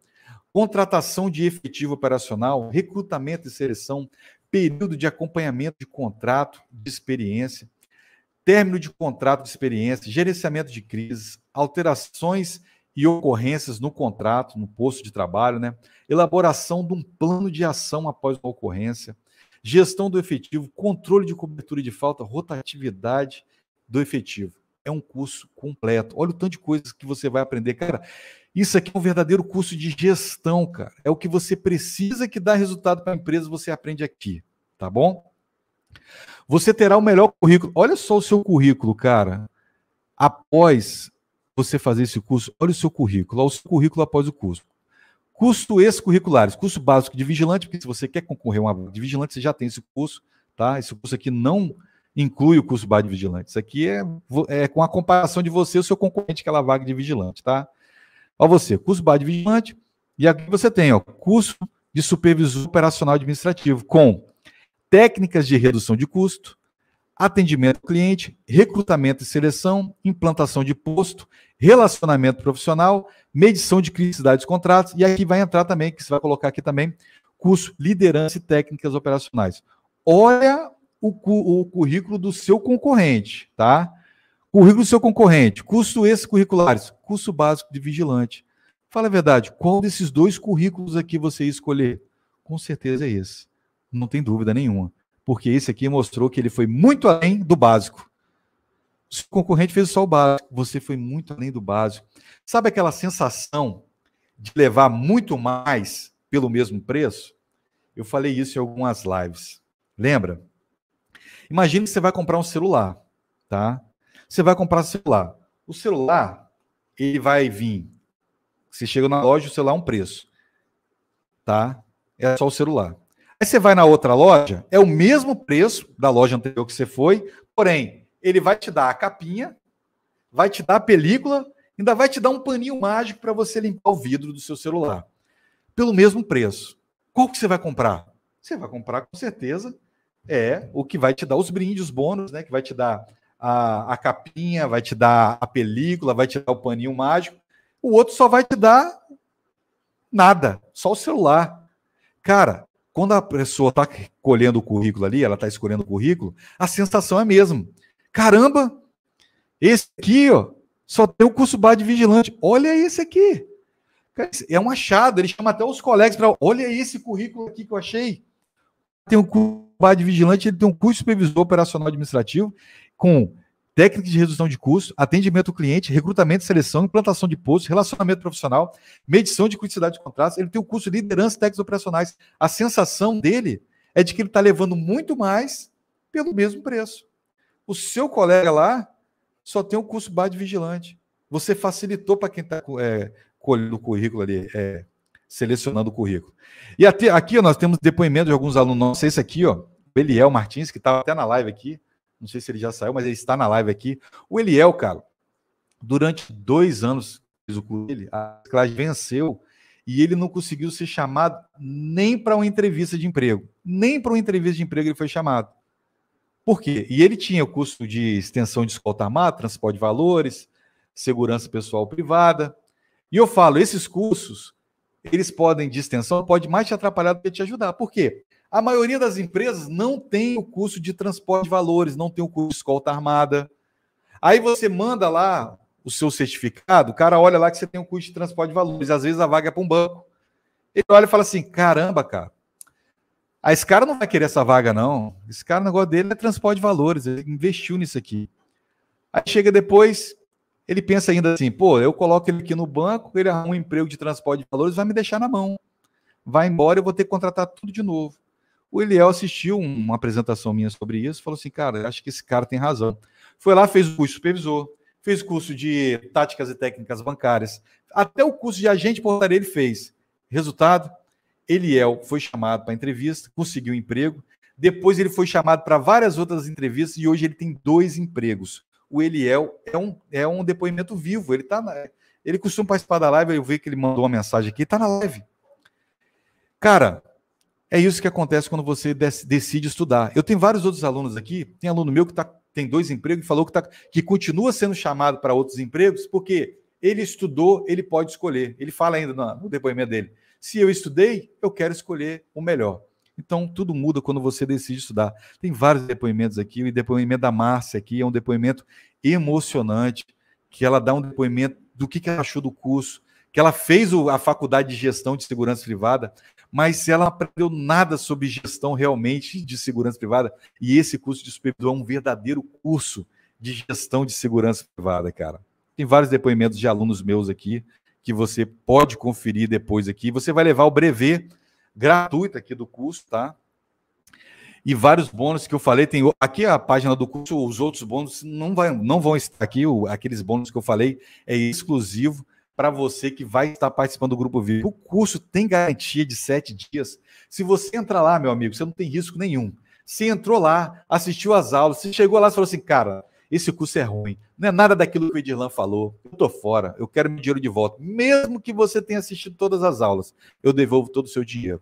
contratação de efetivo operacional, recrutamento e seleção, período de acompanhamento de contrato de experiência, término de contrato de experiência, gerenciamento de crises, alterações e ocorrências no contrato, no posto de trabalho, né? elaboração de um plano de ação após uma ocorrência, gestão do efetivo, controle de cobertura de falta, rotatividade do efetivo é um curso completo. Olha o tanto de coisas que você vai aprender, cara. Isso aqui é um verdadeiro curso de gestão, cara. É o que você precisa que dá resultado para a empresa, você aprende aqui, tá bom? Você terá o melhor currículo. Olha só o seu currículo, cara. Após você fazer esse curso, olha o seu currículo, olha o seu currículo após o curso. Custo extracurriculares, curso básico de vigilante, porque se você quer concorrer a uma de vigilante, você já tem esse curso, tá? Esse curso aqui não inclui o curso básico de vigilante. Isso aqui é, é com a comparação de você e o seu concorrente, aquela vaga de vigilante, tá? Olha você, curso básico de vigilante, e aqui você tem, ó, curso de supervisor operacional administrativo com técnicas de redução de custo, atendimento ao cliente, recrutamento e seleção, implantação de posto, relacionamento profissional, medição de criticidade dos contratos, e aqui vai entrar também, que você vai colocar aqui também, curso liderança e técnicas operacionais. Olha o, o currículo do seu concorrente, tá? Currículo do seu concorrente, curso curriculares, curso básico de vigilante. Fala a verdade, qual desses dois currículos aqui você escolher? Com certeza é esse. Não tem dúvida nenhuma. Porque esse aqui mostrou que ele foi muito além do básico. Se O concorrente fez só o básico, você foi muito além do básico. Sabe aquela sensação de levar muito mais pelo mesmo preço? Eu falei isso em algumas lives. Lembra? Imagina que você vai comprar um celular, tá? Você vai comprar um celular. O celular, ele vai vir. Você chega na loja, o celular é um preço, tá? É só o celular. Aí você vai na outra loja, é o mesmo preço da loja anterior que você foi, porém, ele vai te dar a capinha, vai te dar a película, ainda vai te dar um paninho mágico para você limpar o vidro do seu celular. Pelo mesmo preço. Qual que você vai comprar? Você vai comprar, com certeza, é, o que vai te dar os brindes, os bônus, né? Que vai te dar a, a capinha, vai te dar a película, vai te dar o paninho mágico. O outro só vai te dar nada, só o celular. Cara, quando a pessoa está colhendo o currículo ali, ela está escolhendo o currículo, a sensação é a mesma. Caramba, esse aqui ó, só tem o curso bar de vigilante. Olha esse aqui. É um achado. Ele chama até os colegas para. Olha esse currículo aqui que eu achei. Tem um curso bar de vigilante ele tem um curso supervisor operacional administrativo com técnica de redução de custo, atendimento ao cliente, recrutamento e seleção, implantação de postos, relacionamento profissional, medição de quantidade de contratos. Ele tem o curso de liderança técnicas operacionais. A sensação dele é de que ele está levando muito mais pelo mesmo preço. O seu colega lá só tem o curso bar de vigilante. Você facilitou para quem está é, colhendo o currículo ali, é, selecionando o currículo. E até aqui ó, nós temos depoimentos de alguns alunos. sei se aqui, ó, Eliel Martins, que estava tá até na live aqui. Não sei se ele já saiu, mas ele está na live aqui. O Eliel, cara, durante dois anos fez o clube dele, a classe venceu e ele não conseguiu ser chamado nem para uma entrevista de emprego. Nem para uma entrevista de emprego ele foi chamado. Por quê? E ele tinha o curso de extensão de escolta armada, transporte de valores, segurança pessoal privada. E eu falo, esses cursos, eles podem, de extensão, pode mais te atrapalhar do que te ajudar. Por quê? A maioria das empresas não tem o custo de transporte de valores, não tem o custo de escolta armada. Aí você manda lá o seu certificado, o cara olha lá que você tem um custo de transporte de valores, às vezes a vaga é para um banco. Ele olha e fala assim: caramba, cara, ah, esse cara não vai querer essa vaga, não. Esse cara, o negócio dele é transporte de valores, ele investiu nisso aqui. Aí chega depois, ele pensa ainda assim: pô, eu coloco ele aqui no banco, ele arruma um emprego de transporte de valores, vai me deixar na mão. Vai embora, eu vou ter que contratar tudo de novo. O Eliel assistiu uma apresentação minha sobre isso, falou assim, cara, acho que esse cara tem razão. Foi lá, fez o curso supervisor, fez o curso de táticas e técnicas bancárias, até o curso de agente portaria ele fez. Resultado, Eliel foi chamado para entrevista, conseguiu um emprego, depois ele foi chamado para várias outras entrevistas e hoje ele tem dois empregos. O Eliel é um, é um depoimento vivo, ele tá na, ele costuma participar da live, eu vi que ele mandou uma mensagem aqui, está na live. Cara, é isso que acontece quando você decide estudar. Eu tenho vários outros alunos aqui, tem aluno meu que tá, tem dois empregos e falou que, tá, que continua sendo chamado para outros empregos porque ele estudou, ele pode escolher. Ele fala ainda no, no depoimento dele: se eu estudei, eu quero escolher o melhor. Então, tudo muda quando você decide estudar. Tem vários depoimentos aqui. O depoimento da Márcia aqui é um depoimento emocionante, que ela dá um depoimento do que, que ela achou do curso, que ela fez a faculdade de gestão de segurança privada mas se ela não aprendeu nada sobre gestão realmente de segurança privada, e esse curso de supervisor é um verdadeiro curso de gestão de segurança privada, cara. Tem vários depoimentos de alunos meus aqui que você pode conferir depois aqui. Você vai levar o brevet gratuito aqui do curso, tá? E vários bônus que eu falei, tem aqui é a página do curso, os outros bônus não, vai, não vão estar aqui, o, aqueles bônus que eu falei é exclusivo para você que vai estar participando do grupo VIP. O curso tem garantia de sete dias. Se você entrar lá, meu amigo, você não tem risco nenhum. Se entrou lá, assistiu às aulas, se chegou lá e falou assim, cara, esse curso é ruim, não é nada daquilo que o Edirlan falou, eu tô fora, eu quero meu dinheiro de volta. Mesmo que você tenha assistido todas as aulas, eu devolvo todo o seu dinheiro.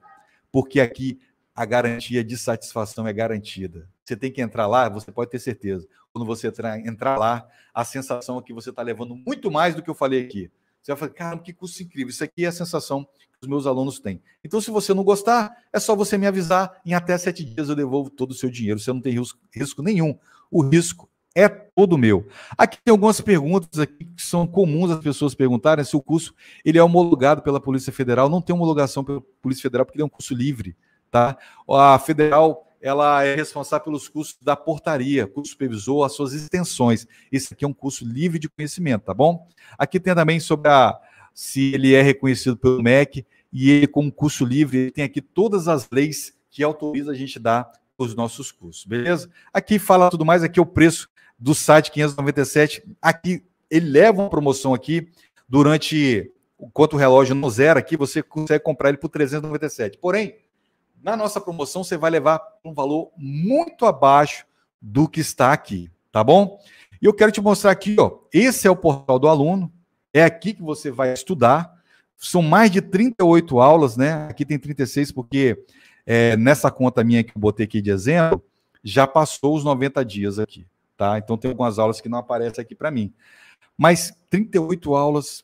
Porque aqui a garantia de satisfação é garantida. Você tem que entrar lá, você pode ter certeza. Quando você entrar lá, a sensação é que você está levando muito mais do que eu falei aqui você vai falar, caramba, que curso incrível. Isso aqui é a sensação que os meus alunos têm. Então, se você não gostar, é só você me avisar. Em até sete dias eu devolvo todo o seu dinheiro. Você não tem risco, risco nenhum. O risco é todo meu. Aqui tem algumas perguntas aqui que são comuns as pessoas perguntarem se o curso ele é homologado pela Polícia Federal. Não tem homologação pela Polícia Federal porque ele é um curso livre, tá? A Federal ela é responsável pelos custos da portaria, custo supervisor, as suas extensões. Isso aqui é um curso livre de conhecimento, tá bom? Aqui tem também sobre a, se ele é reconhecido pelo MEC e ele, como curso livre, ele tem aqui todas as leis que autoriza a gente dar os nossos cursos, beleza? Aqui fala tudo mais, aqui é o preço do site 597. Aqui ele leva uma promoção aqui durante enquanto o relógio não zera aqui, você consegue comprar ele por 397. Porém, na nossa promoção você vai levar um valor muito abaixo do que está aqui, tá bom? E eu quero te mostrar aqui, ó, esse é o portal do aluno, é aqui que você vai estudar. São mais de 38 aulas, né? Aqui tem 36 porque é, nessa conta minha que eu botei aqui de exemplo, já passou os 90 dias aqui, tá? Então tem algumas aulas que não aparecem aqui para mim. Mas 38 aulas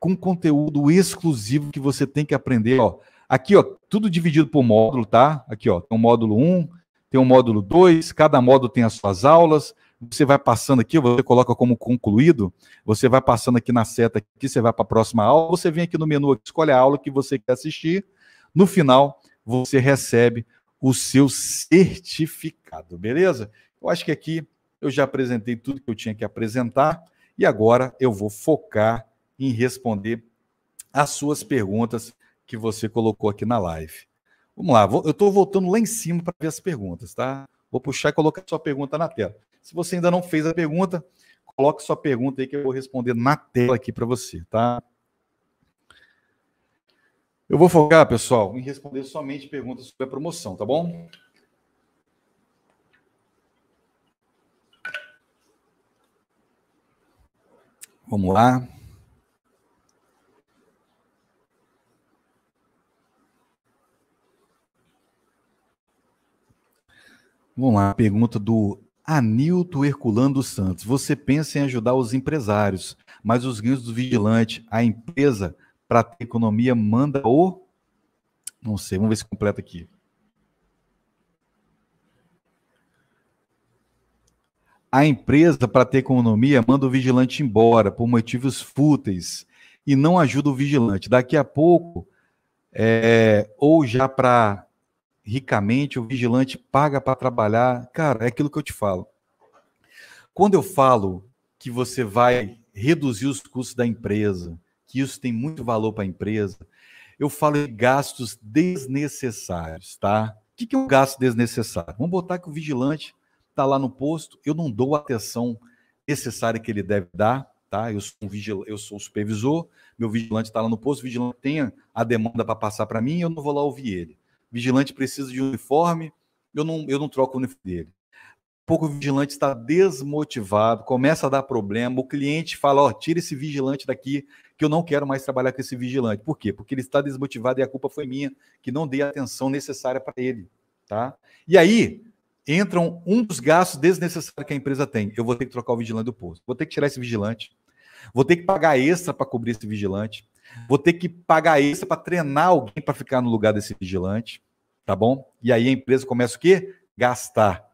com conteúdo exclusivo que você tem que aprender, ó, Aqui, ó, tudo dividido por módulo, tá? Aqui, ó, tem um módulo 1, tem um módulo 2, cada módulo tem as suas aulas. Você vai passando aqui, você coloca como concluído, você vai passando aqui na seta aqui, você vai para a próxima aula, você vem aqui no menu, escolhe a aula que você quer assistir. No final, você recebe o seu certificado, beleza? Eu acho que aqui eu já apresentei tudo que eu tinha que apresentar e agora eu vou focar em responder as suas perguntas que você colocou aqui na live. Vamos lá, eu estou voltando lá em cima para ver as perguntas, tá? Vou puxar e colocar sua pergunta na tela. Se você ainda não fez a pergunta, coloque sua pergunta aí que eu vou responder na tela aqui para você, tá? Eu vou focar, pessoal, em responder somente perguntas sobre a promoção, tá bom? Vamos lá. Vamos lá, pergunta do Anilto Herculano dos Santos. Você pensa em ajudar os empresários, mas os ganhos do vigilante, a empresa, para ter economia, manda o. Não sei, vamos ver se completa aqui. A empresa, para ter economia, manda o vigilante embora por motivos fúteis e não ajuda o vigilante. Daqui a pouco, é, ou já para ricamente, o vigilante paga para trabalhar. Cara, é aquilo que eu te falo. Quando eu falo que você vai reduzir os custos da empresa, que isso tem muito valor para a empresa, eu falo em gastos desnecessários, tá? O que é um gasto desnecessário? Vamos botar que o vigilante está lá no posto, eu não dou a atenção necessária que ele deve dar, tá? Eu sou um vigil... eu sou um supervisor, meu vigilante está lá no posto, o vigilante tem a demanda para passar para mim, eu não vou lá ouvir ele vigilante precisa de um uniforme, eu não, eu não troco o uniforme dele. Pouco o vigilante está desmotivado, começa a dar problema, o cliente fala, ó, oh, tira esse vigilante daqui, que eu não quero mais trabalhar com esse vigilante. Por quê? Porque ele está desmotivado e a culpa foi minha, que não dei a atenção necessária para ele, tá? E aí, entram um dos gastos desnecessários que a empresa tem. Eu vou ter que trocar o vigilante do posto, vou ter que tirar esse vigilante, vou ter que pagar extra para cobrir esse vigilante, Vou ter que pagar isso para treinar alguém para ficar no lugar desse vigilante, tá bom? E aí a empresa começa o quê? Gastar.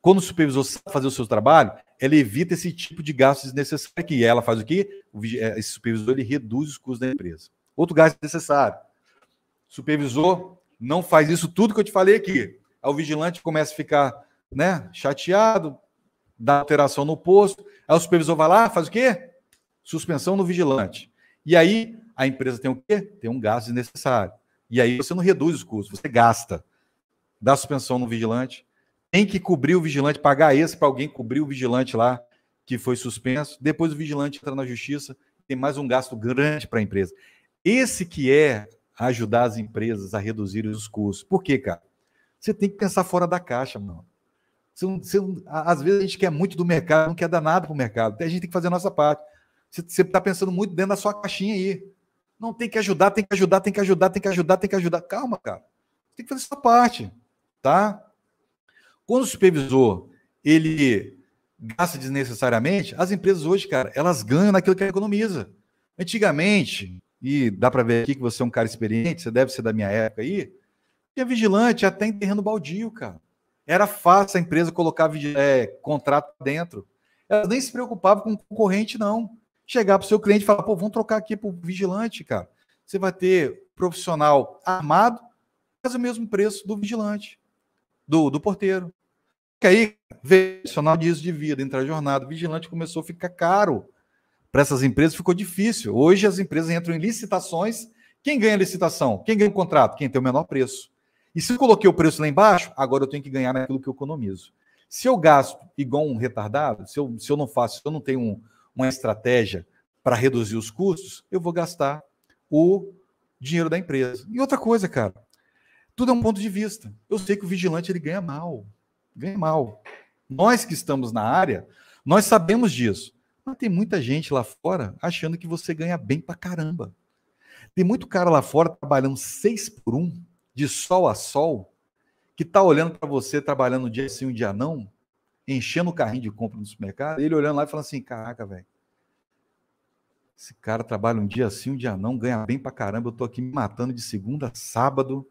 Quando o supervisor sabe fazer o seu trabalho, ela evita esse tipo de gasto desnecessário E ela faz o quê? O, eh, esse supervisor ele reduz os custos da empresa. Outro gasto necessário. Supervisor não faz isso tudo que eu te falei aqui. Aí o vigilante começa a ficar, né, chateado, dá alteração no posto. Aí o supervisor vai lá, faz o quê? Suspensão no vigilante. E aí a empresa tem o quê? Tem um gasto desnecessário. E aí você não reduz os custos, você gasta. Dá suspensão no vigilante, tem que cobrir o vigilante, pagar esse para alguém cobrir o vigilante lá que foi suspenso. Depois o vigilante entra na justiça, tem mais um gasto grande para a empresa. Esse que é ajudar as empresas a reduzir os custos. Por quê, cara? Você tem que pensar fora da caixa, mano. Você, você, às vezes a gente quer muito do mercado, não quer dar nada para o mercado. Então a gente tem que fazer a nossa parte. Você está pensando muito dentro da sua caixinha aí. Não, tem que ajudar, tem que ajudar, tem que ajudar, tem que ajudar, tem que ajudar. Calma, cara. Tem que fazer essa parte, tá? Quando o supervisor, ele gasta desnecessariamente, as empresas hoje, cara, elas ganham naquilo que economiza. Antigamente, e dá para ver aqui que você é um cara experiente, você deve ser da minha época aí, tinha vigilante até em terreno baldio, cara. Era fácil a empresa colocar é, contrato dentro. Elas nem se preocupavam com concorrente, não chegar para o seu cliente e falar, pô, vamos trocar aqui para o vigilante, cara. Você vai ter profissional armado, mas o mesmo preço do vigilante, do, do porteiro. aí, profissional dias de vida, entrar jornada, vigilante começou a ficar caro. Para essas empresas ficou difícil. Hoje as empresas entram em licitações. Quem ganha a licitação? Quem ganha o contrato? Quem tem o menor preço. E se eu coloquei o preço lá embaixo, agora eu tenho que ganhar naquilo que eu economizo. Se eu gasto igual um retardado, se eu, se eu não faço, se eu não tenho um, uma estratégia para reduzir os custos, eu vou gastar o dinheiro da empresa. E outra coisa, cara, tudo é um ponto de vista. Eu sei que o vigilante ele ganha mal, ganha mal. Nós que estamos na área, nós sabemos disso. Mas tem muita gente lá fora achando que você ganha bem pra caramba. Tem muito cara lá fora trabalhando seis por um, de sol a sol, que tá olhando para você trabalhando um dia sim, um dia não, enchendo o carrinho de compra no supermercado, ele olhando lá e falando assim: caraca, velho, esse cara trabalha um dia assim, um dia não, ganha bem pra caramba, eu tô aqui me matando de segunda a sábado.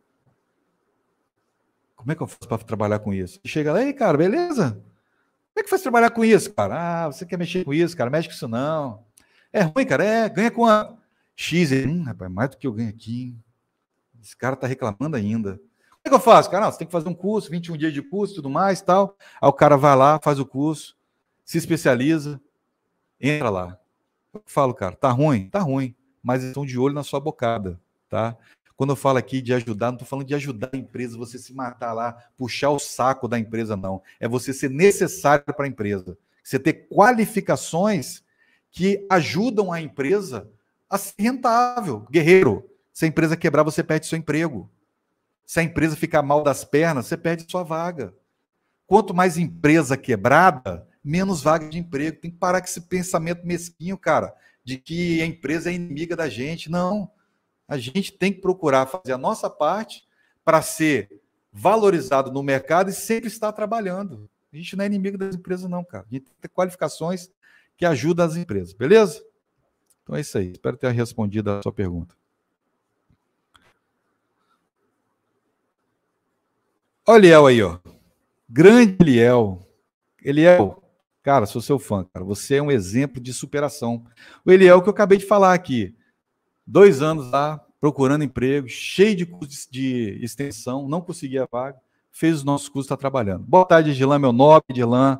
Como é que eu faço para trabalhar com isso? chega lá, ei, cara, beleza? Como é que faz trabalhar com isso, cara? Ah, você quer mexer com isso, cara? Mexe com isso não. É ruim, cara, é, ganha com a X, hum, rapaz, mais do que eu ganho aqui. Hein? Esse cara tá reclamando ainda que eu faço? Cara, não, você tem que fazer um curso, 21 dias de curso, tudo mais, tal. Aí o cara vai lá, faz o curso, se especializa, entra lá. Eu falo, cara, tá ruim? Tá ruim, mas estão de olho na sua bocada, tá? Quando eu falo aqui de ajudar, não estou falando de ajudar a empresa, você se matar lá, puxar o saco da empresa, não. É você ser necessário para a empresa. Você ter qualificações que ajudam a empresa a ser rentável. Guerreiro, se a empresa quebrar, você perde seu emprego. Se a empresa ficar mal das pernas, você perde sua vaga. Quanto mais empresa quebrada, menos vaga de emprego. Tem que parar com esse pensamento mesquinho, cara, de que a empresa é inimiga da gente. Não. A gente tem que procurar fazer a nossa parte para ser valorizado no mercado e sempre estar trabalhando. A gente não é inimigo das empresas, não, cara. A gente tem que ter qualificações que ajudam as empresas, beleza? Então é isso aí. Espero ter respondido a sua pergunta. Olha o Eliel aí, ó. Grande Eliel. Eliel, cara, sou seu fã, cara. Você é um exemplo de superação. O Eliel que eu acabei de falar aqui. Dois anos lá, procurando emprego, cheio de cursos de extensão, não conseguia vaga, fez os nossos cursos, está trabalhando. Boa tarde, Dilan, meu nobre, Dilan.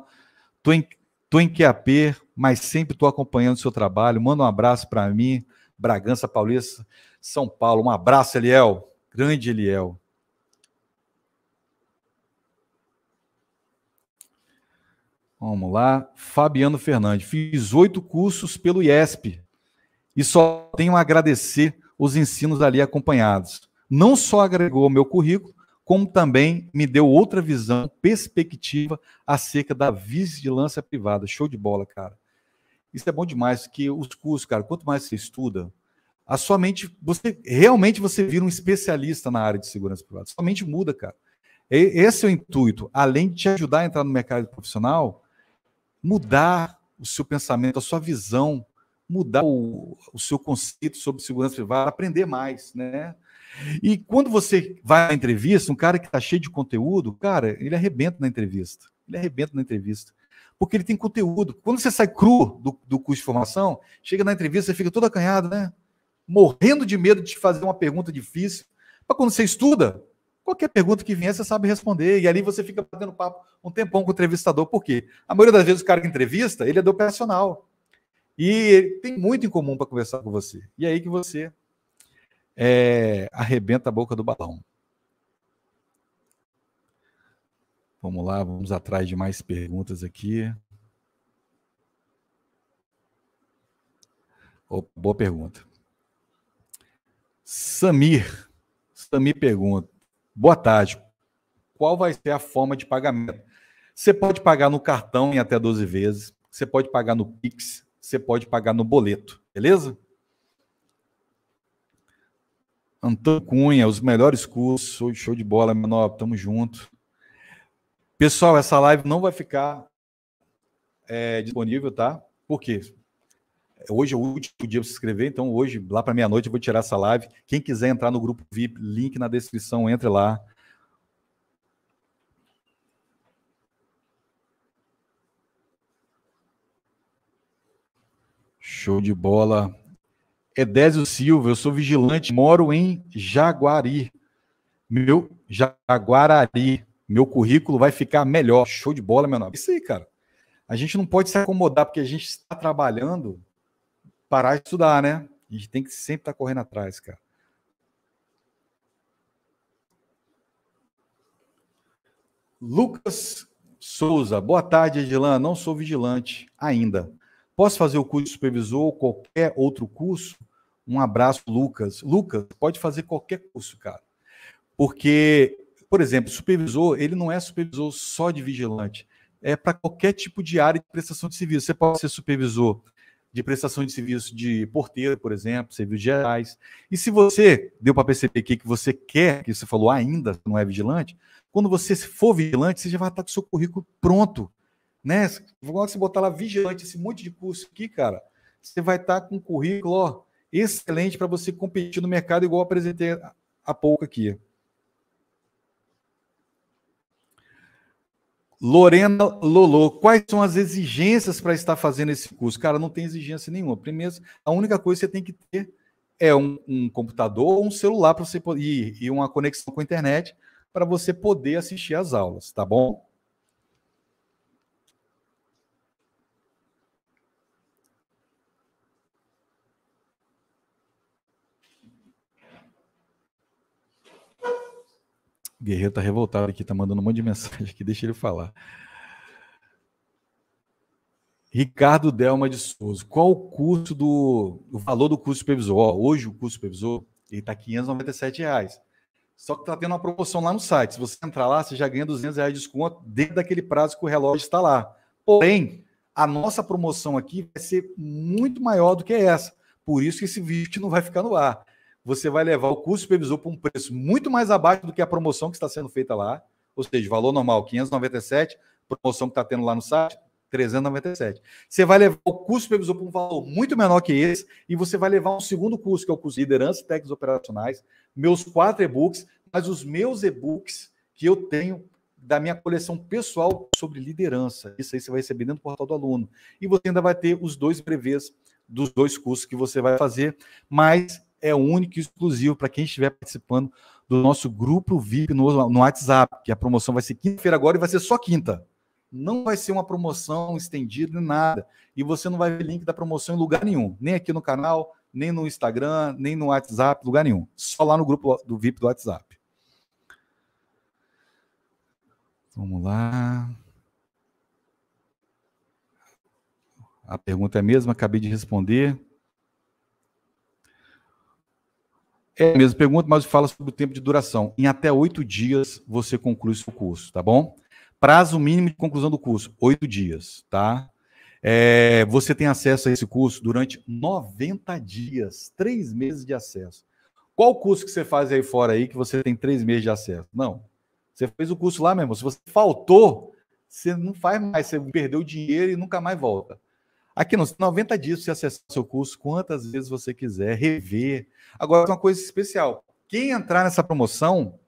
Tô em, tô em QAP, mas sempre estou acompanhando o seu trabalho. Manda um abraço para mim, Bragança Paulista, São Paulo. Um abraço, Eliel. Grande Eliel. Vamos lá. Fabiano Fernandes. Fiz oito cursos pelo IESP e só tenho a agradecer os ensinos ali acompanhados. Não só agregou ao meu currículo, como também me deu outra visão, perspectiva acerca da vigilância privada. Show de bola, cara. Isso é bom demais, que os cursos, cara, quanto mais você estuda, a sua mente, você realmente você vira um especialista na área de segurança privada. Sua mente muda, cara. Esse é o intuito. Além de te ajudar a entrar no mercado profissional, mudar o seu pensamento, a sua visão, mudar o, o seu conceito sobre segurança privada, aprender mais, né? E quando você vai à entrevista, um cara que está cheio de conteúdo, cara, ele arrebenta na entrevista. Ele arrebenta na entrevista. Porque ele tem conteúdo. Quando você sai cru do, do curso de formação, chega na entrevista, você fica todo acanhado, né? Morrendo de medo de te fazer uma pergunta difícil. Mas quando você estuda, Qualquer pergunta que vier, você sabe responder. E ali você fica batendo papo um tempão com o entrevistador. Por quê? A maioria das vezes o cara que entrevista, ele é do operacional. E tem muito em comum para conversar com você. E é aí que você é, arrebenta a boca do balão. Vamos lá, vamos atrás de mais perguntas aqui. Oh, boa pergunta. Samir. Samir pergunta. Boa tarde. Qual vai ser a forma de pagamento? Você pode pagar no cartão em até 12 vezes, você pode pagar no Pix, você pode pagar no boleto, beleza? Antônio Cunha, os melhores cursos, show de bola, menor, tamo junto. Pessoal, essa live não vai ficar é, disponível, tá? Por quê? Hoje é o último dia para se inscrever, então hoje, lá para meia-noite, eu vou tirar essa live. Quem quiser entrar no grupo VIP, link na descrição, entre lá. Show de bola. Edésio Silva, eu sou vigilante, moro em Jaguari. Meu Jaguarari, meu currículo vai ficar melhor. Show de bola, meu nome. É isso aí, cara. A gente não pode se acomodar porque a gente está trabalhando parar de estudar, né? A gente tem que sempre estar tá correndo atrás, cara. Lucas Souza, boa tarde, Edilan. Não sou vigilante ainda. Posso fazer o curso de supervisor ou qualquer outro curso? Um abraço, Lucas. Lucas, pode fazer qualquer curso, cara. Porque, por exemplo, supervisor, ele não é supervisor só de vigilante. É para qualquer tipo de área de prestação de serviço. Você pode ser supervisor de prestação de serviço de porteiro, por exemplo, serviços gerais. E se você deu para perceber que você quer, que você falou ainda, não é vigilante, quando você for vigilante, você já vai estar com o seu currículo pronto. Né? Quando você botar lá vigilante, esse monte de curso aqui, cara, você vai estar com um currículo ó, excelente para você competir no mercado, igual eu apresentei há pouco aqui. Lorena Lolo, quais são as exigências para estar fazendo esse curso? Cara, não tem exigência nenhuma. Primeiro, a única coisa que você tem que ter é um, um computador ou um celular para você e, e uma conexão com a internet para você poder assistir às aulas, tá bom? Guerreiro tá revoltado aqui, tá mandando um monte de mensagem aqui, deixa ele falar. Ricardo Delma de Souza, qual o custo do o valor do curso supervisor? Ó, hoje o curso supervisor ele tá 597 reais. Só que tá tendo uma promoção lá no site. Se você entrar lá, você já ganha 200 reais de desconto dentro daquele prazo que o relógio está lá. Porém, a nossa promoção aqui vai ser muito maior do que essa. Por isso que esse vídeo não vai ficar no ar você vai levar o curso supervisor para um preço muito mais abaixo do que a promoção que está sendo feita lá, ou seja, valor normal 597, promoção que está tendo lá no site 397. Você vai levar o curso supervisor para um valor muito menor que esse e você vai levar um segundo curso, que é o curso de liderança e técnicas operacionais, meus quatro e-books, mas os meus e-books que eu tenho da minha coleção pessoal sobre liderança. Isso aí você vai receber dentro do portal do aluno. E você ainda vai ter os dois brevês dos dois cursos que você vai fazer, mas é único e exclusivo para quem estiver participando do nosso grupo VIP no, no WhatsApp, que a promoção vai ser quinta-feira agora e vai ser só quinta. Não vai ser uma promoção estendida nem nada. E você não vai ver link da promoção em lugar nenhum, nem aqui no canal, nem no Instagram, nem no WhatsApp, lugar nenhum. Só lá no grupo do VIP do WhatsApp. Vamos lá. A pergunta é a mesma, acabei de responder. É a mesma pergunta, mas fala sobre o tempo de duração. Em até oito dias você conclui esse curso, tá bom? Prazo mínimo de conclusão do curso, oito dias, tá? É, você tem acesso a esse curso durante 90 dias, três meses de acesso. Qual curso que você faz aí fora aí que você tem três meses de acesso? Não. Você fez o curso lá mesmo. Se você faltou, você não faz mais, você perdeu dinheiro e nunca mais volta. Aqui não, 90 dias você acessar seu curso quantas vezes você quiser, rever. Agora, uma coisa especial: quem entrar nessa promoção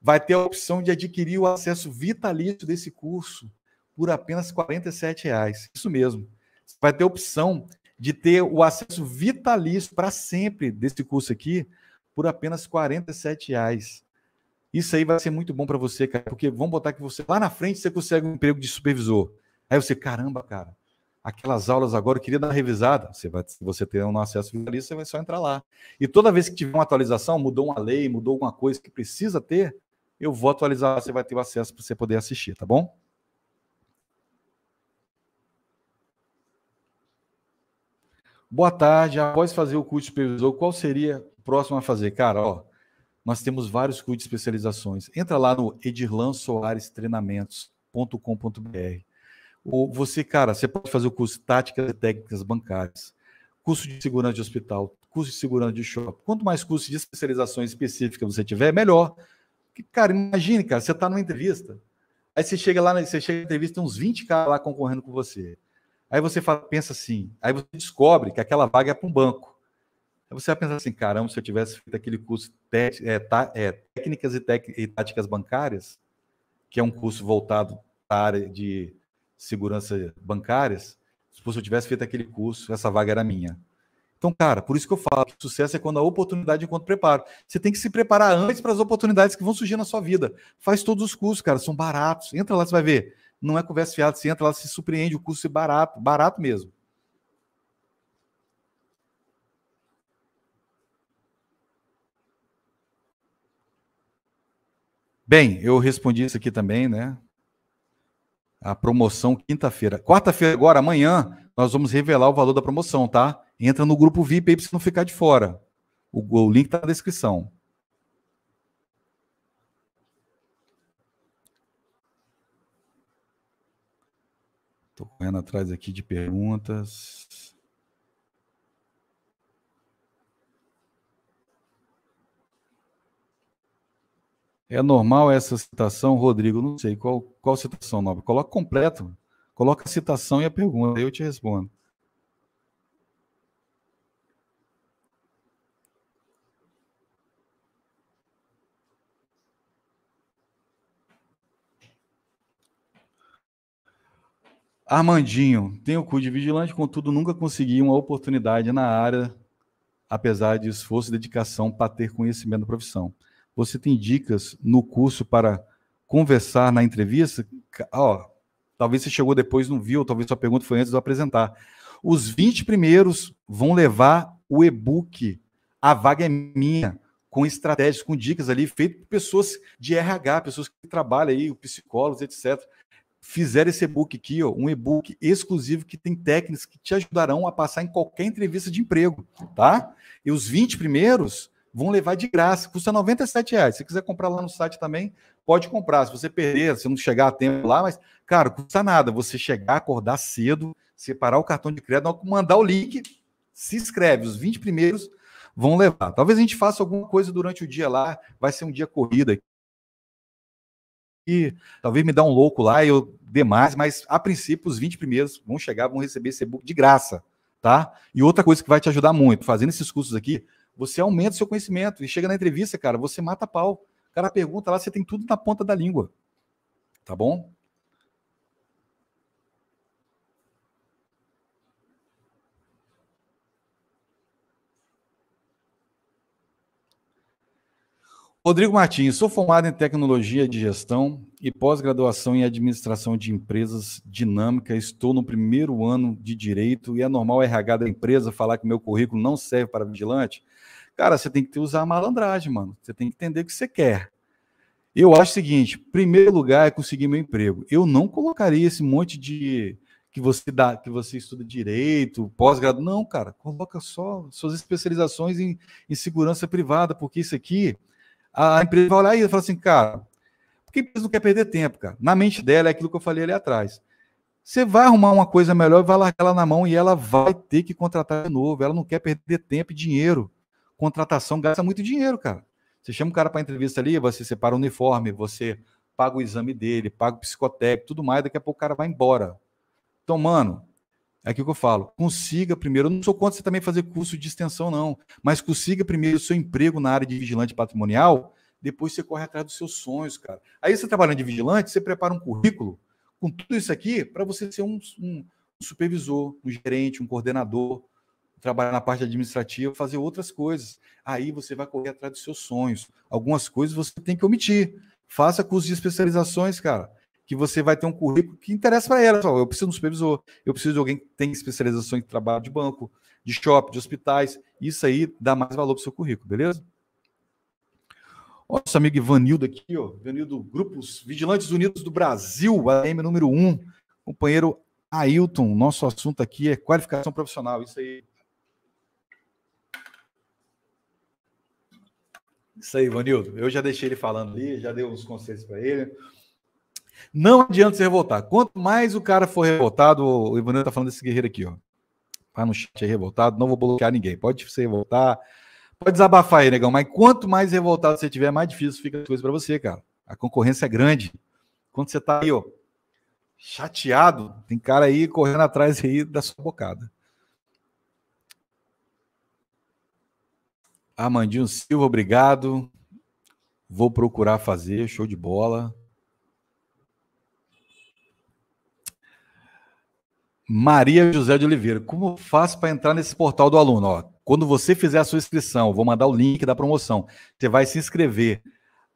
vai ter a opção de adquirir o acesso vitalício desse curso por apenas R$ reais. Isso mesmo. Você vai ter a opção de ter o acesso vitalício para sempre desse curso aqui por apenas R$ reais. Isso aí vai ser muito bom para você, cara, porque vamos botar que você lá na frente você consegue um emprego de supervisor. Aí você, caramba, cara, aquelas aulas agora, eu queria dar uma revisada. Você vai, se você tem um acesso vitalício, você vai só entrar lá. E toda vez que tiver uma atualização, mudou uma lei, mudou alguma coisa que precisa ter, eu vou atualizar, você vai ter o acesso para você poder assistir, tá bom? Boa tarde. Após fazer o curso de supervisor, qual seria o próximo a fazer? Cara, ó, nós temos vários cursos de especializações. Entra lá no edirlansoarestreinamentos.com.br. O, você, cara, você pode fazer o curso de táticas e técnicas bancárias, curso de segurança de hospital, curso de segurança de shopping. Quanto mais curso de especialização específica você tiver, melhor. Porque, cara, imagine, cara, você está numa entrevista, aí você chega lá, você chega na entrevista, tem uns 20 caras lá concorrendo com você. Aí você fala, pensa assim, aí você descobre que aquela vaga é para um banco. Aí você vai pensar assim, caramba, se eu tivesse feito aquele curso é, tá, é, técnicas e, tec e táticas bancárias, que é um curso voltado para a área de segurança bancárias, se eu tivesse feito aquele curso, essa vaga era minha. Então, cara, por isso que eu falo que sucesso é quando a oportunidade enquanto preparo. Você tem que se preparar antes para as oportunidades que vão surgir na sua vida. Faz todos os cursos, cara, são baratos. Entra lá, você vai ver. Não é conversa fiada, você entra lá, se surpreende, o curso é barato, barato mesmo. Bem, eu respondi isso aqui também, né? A promoção quinta-feira. Quarta-feira, agora, amanhã, nós vamos revelar o valor da promoção, tá? Entra no grupo VIP aí para você não ficar de fora. O, o link tá na descrição. Tô correndo atrás aqui de perguntas. É normal essa citação, Rodrigo? Não sei qual, qual citação nova. Coloca completo. Coloca a citação e a pergunta, aí eu te respondo. Armandinho, tenho cu de vigilante, contudo nunca consegui uma oportunidade na área, apesar de esforço e dedicação para ter conhecimento da profissão. Você tem dicas no curso para conversar na entrevista? Ó, oh, talvez você chegou depois não viu, talvez sua pergunta foi antes de eu apresentar. Os 20 primeiros vão levar o e-book. A vaga é minha, com estratégias, com dicas ali, feito por pessoas de RH, pessoas que trabalham aí, psicólogos, etc. Fizeram esse e-book aqui, ó, um e-book exclusivo que tem técnicas que te ajudarão a passar em qualquer entrevista de emprego, tá? E os 20 primeiros vão levar de graça, custa 97 reais. Se quiser comprar lá no site também, pode comprar. Se você perder, se não chegar a tempo lá, mas, cara, custa nada. Você chegar, acordar cedo, separar o cartão de crédito, mandar o link, se inscreve. Os 20 primeiros vão levar. Talvez a gente faça alguma coisa durante o dia lá, vai ser um dia corrida. E talvez me dá um louco lá e eu demais, mas a princípio os 20 primeiros vão chegar, vão receber esse e-book de graça, tá? E outra coisa que vai te ajudar muito, fazendo esses cursos aqui, você aumenta o seu conhecimento e chega na entrevista, cara, você mata pau. O cara pergunta lá, você tem tudo na ponta da língua. Tá bom? Rodrigo Martins, sou formado em tecnologia de gestão e pós-graduação em administração de empresas dinâmica. Estou no primeiro ano de direito e é normal o RH da empresa falar que meu currículo não serve para vigilante? Cara, você tem que usar a malandragem, mano. Você tem que entender o que você quer. Eu acho o seguinte: primeiro lugar é conseguir meu emprego. Eu não colocaria esse monte de que você dá, que você estuda direito, pós graduação Não, cara, coloca só suas especializações em, em segurança privada, porque isso aqui a empresa vai olhar e fala assim, cara, porque a empresa não quer perder tempo, cara. Na mente dela é aquilo que eu falei ali atrás. Você vai arrumar uma coisa melhor e vai largar ela na mão e ela vai ter que contratar de novo. Ela não quer perder tempo e dinheiro. Contratação gasta muito dinheiro, cara. Você chama o cara para entrevista ali, você separa o uniforme, você paga o exame dele, paga o psicotécnico, tudo mais, daqui a pouco o cara vai embora. Então, mano, é aquilo que eu falo. Consiga primeiro. Eu não sou contra você também fazer curso de extensão, não. Mas consiga primeiro o seu emprego na área de vigilante patrimonial. Depois você corre atrás dos seus sonhos, cara. Aí você trabalhando de vigilante, você prepara um currículo com tudo isso aqui para você ser um, um, supervisor, um gerente, um coordenador, trabalhar na parte administrativa, fazer outras coisas. Aí você vai correr atrás dos seus sonhos. Algumas coisas você tem que omitir. Faça curso de especializações, cara que você vai ter um currículo que interessa para ela. Eu preciso de um supervisor, eu preciso de alguém que tem especialização em trabalho de banco, de shopping, de hospitais. Isso aí dá mais valor para o seu currículo, beleza? Nosso amigo Ivanildo aqui, ó, Ivanildo, Grupos Vigilantes Unidos do Brasil, AM número 1, companheiro Ailton, nosso assunto aqui é qualificação profissional, isso aí. Isso aí, Ivanildo, eu já deixei ele falando ali, já dei uns conselhos para ele. Não adianta se revoltar. Quanto mais o cara for revoltado, o Ivanildo tá falando desse guerreiro aqui, ó. Tá no chat aí revoltado, não vou bloquear ninguém. Pode se revoltar, pode desabafar aí, negão, mas quanto mais revoltado você tiver, mais difícil fica as coisas para você, cara. A concorrência é grande. Quando você tá aí, ó, chateado, tem cara aí correndo atrás aí da sua bocada. Amandinho Silva, obrigado. Vou procurar fazer, show de bola. Maria José de Oliveira, como faço para entrar nesse portal do aluno? Ó, quando você fizer a sua inscrição, vou mandar o link da promoção. Você vai se inscrever.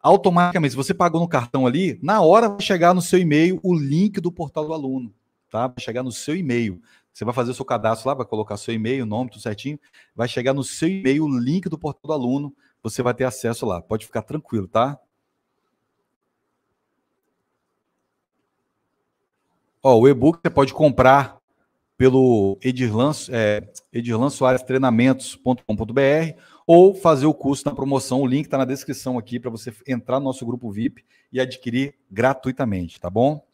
Automaticamente, se você pagou no cartão ali, na hora vai chegar no seu e-mail o link do portal do aluno, tá? Vai chegar no seu e-mail. Você vai fazer o seu cadastro lá, vai colocar seu e-mail, nome, tudo certinho. Vai chegar no seu e-mail o link do portal do aluno. Você vai ter acesso lá. Pode ficar tranquilo, tá? Ó, o e-book você pode comprar pelo Edirlan, é, Edirlan Soares Treinamentos.com.br ou fazer o curso na promoção. O link está na descrição aqui para você entrar no nosso grupo VIP e adquirir gratuitamente, tá bom?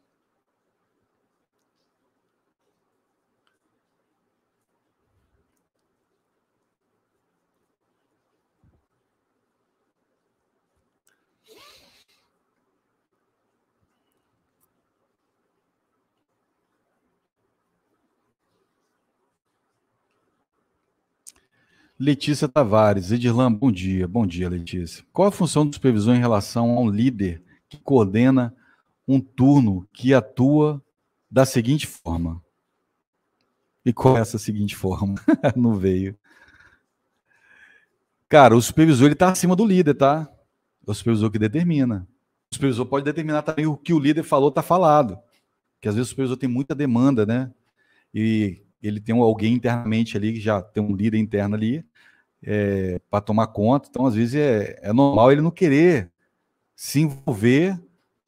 Letícia Tavares, Edirlan, bom dia. Bom dia, Letícia. Qual a função do supervisor em relação a um líder que coordena um turno que atua da seguinte forma? E qual é essa seguinte forma? <laughs> Não veio. Cara, o supervisor ele está acima do líder, tá? É o supervisor que determina. O supervisor pode determinar também o que o líder falou, está falado. Porque às vezes o supervisor tem muita demanda, né? E ele tem alguém internamente ali que já tem um líder interno ali é, para tomar conta. Então, às vezes, é, é normal ele não querer se envolver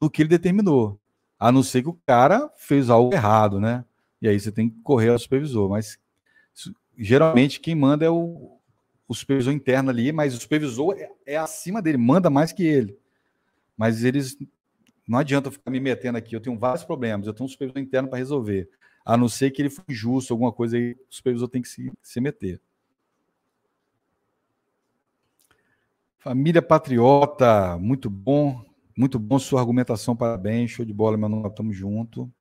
no que ele determinou. A não ser que o cara fez algo errado, né? E aí você tem que correr ao supervisor. Mas geralmente quem manda é o, o supervisor interno ali, mas o supervisor é, é, acima dele, manda mais que ele. Mas eles. Não adianta eu ficar me metendo aqui, eu tenho vários problemas, eu tenho um supervisor interno para resolver a não ser que ele foi injusto, alguma coisa aí, o supervisor tem que se, se meter. Família Patriota, muito bom, muito bom sua argumentação, parabéns, show de bola, Manuel, estamos é junto.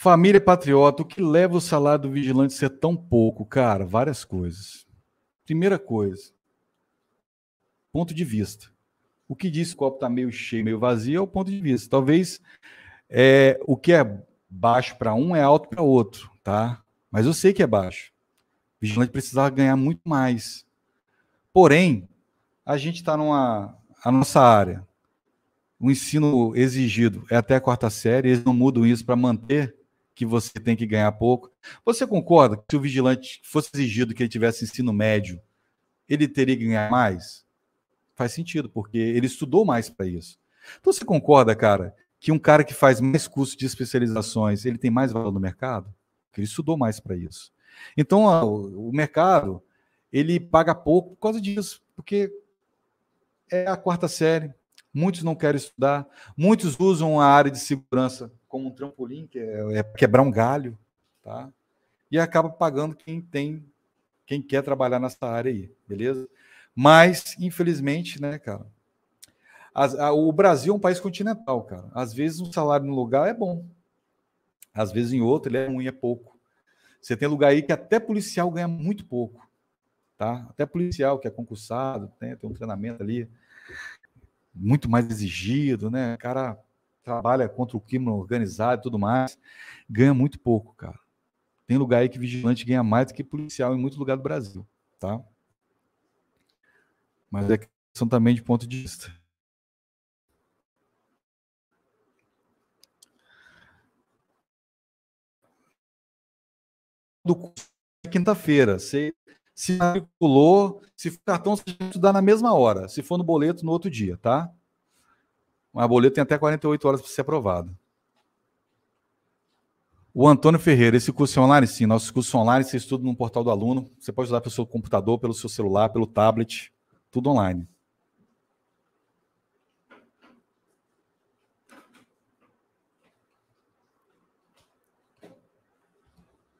Família patriota, o que leva o salário do vigilante a ser tão pouco? Cara, várias coisas. Primeira coisa, ponto de vista. O que diz que o copo está meio cheio, meio vazio é o ponto de vista. Talvez é, o que é baixo para um é alto para outro, tá? Mas eu sei que é baixo. O vigilante precisava ganhar muito mais. Porém, a gente está numa. A nossa área, o ensino exigido é até a quarta série, eles não mudam isso para manter que você tem que ganhar pouco. Você concorda que se o vigilante fosse exigido que ele tivesse ensino médio, ele teria que ganhar mais? Faz sentido, porque ele estudou mais para isso. Então você concorda, cara, que um cara que faz mais curso de especializações, ele tem mais valor no mercado? Porque ele estudou mais para isso. Então, o mercado, ele paga pouco por causa disso, porque é a quarta série, muitos não querem estudar, muitos usam a área de segurança como um trampolim, que é, é, quebrar um galho, tá? E acaba pagando quem tem, quem quer trabalhar nessa área aí, beleza? Mas, infelizmente, né, cara? As, a, o Brasil é um país continental, cara. Às vezes um salário num lugar é bom, às vezes em outro ele é ruim, é pouco. Você tem lugar aí que até policial ganha muito pouco, tá? Até policial que é concursado, né? tem um treinamento ali muito mais exigido, né? Cara trabalha contra o crime organizado e tudo mais, ganha muito pouco, cara. Tem lugar aí que vigilante ganha mais do que policial em muito lugar do Brasil, tá? Mas é questão também de ponto de vista. Do quinta-feira, se se matriculou, se for cartão, você estudar na mesma hora. Se for no boleto, no outro dia, tá? Uma boleta tem até 48 horas para ser aprovado. O Antônio Ferreira, esse curso online, sim, nossos cursos online, você estuda no portal do aluno, você pode usar pelo seu computador, pelo seu celular, pelo tablet, tudo online.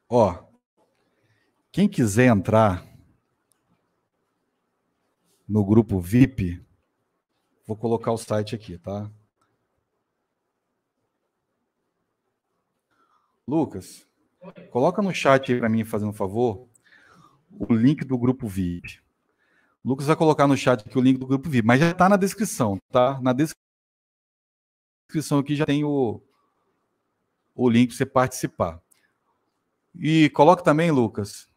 Ó, quem quiser entrar no grupo VIP Vou colocar o site aqui, tá? Lucas, coloca no chat aí para mim, fazendo um favor, o link do grupo VIP. Lucas vai colocar no chat aqui o link do grupo VIP, mas já está na descrição, tá? Na descrição aqui já tem o, o link para você participar. E coloca também, Lucas,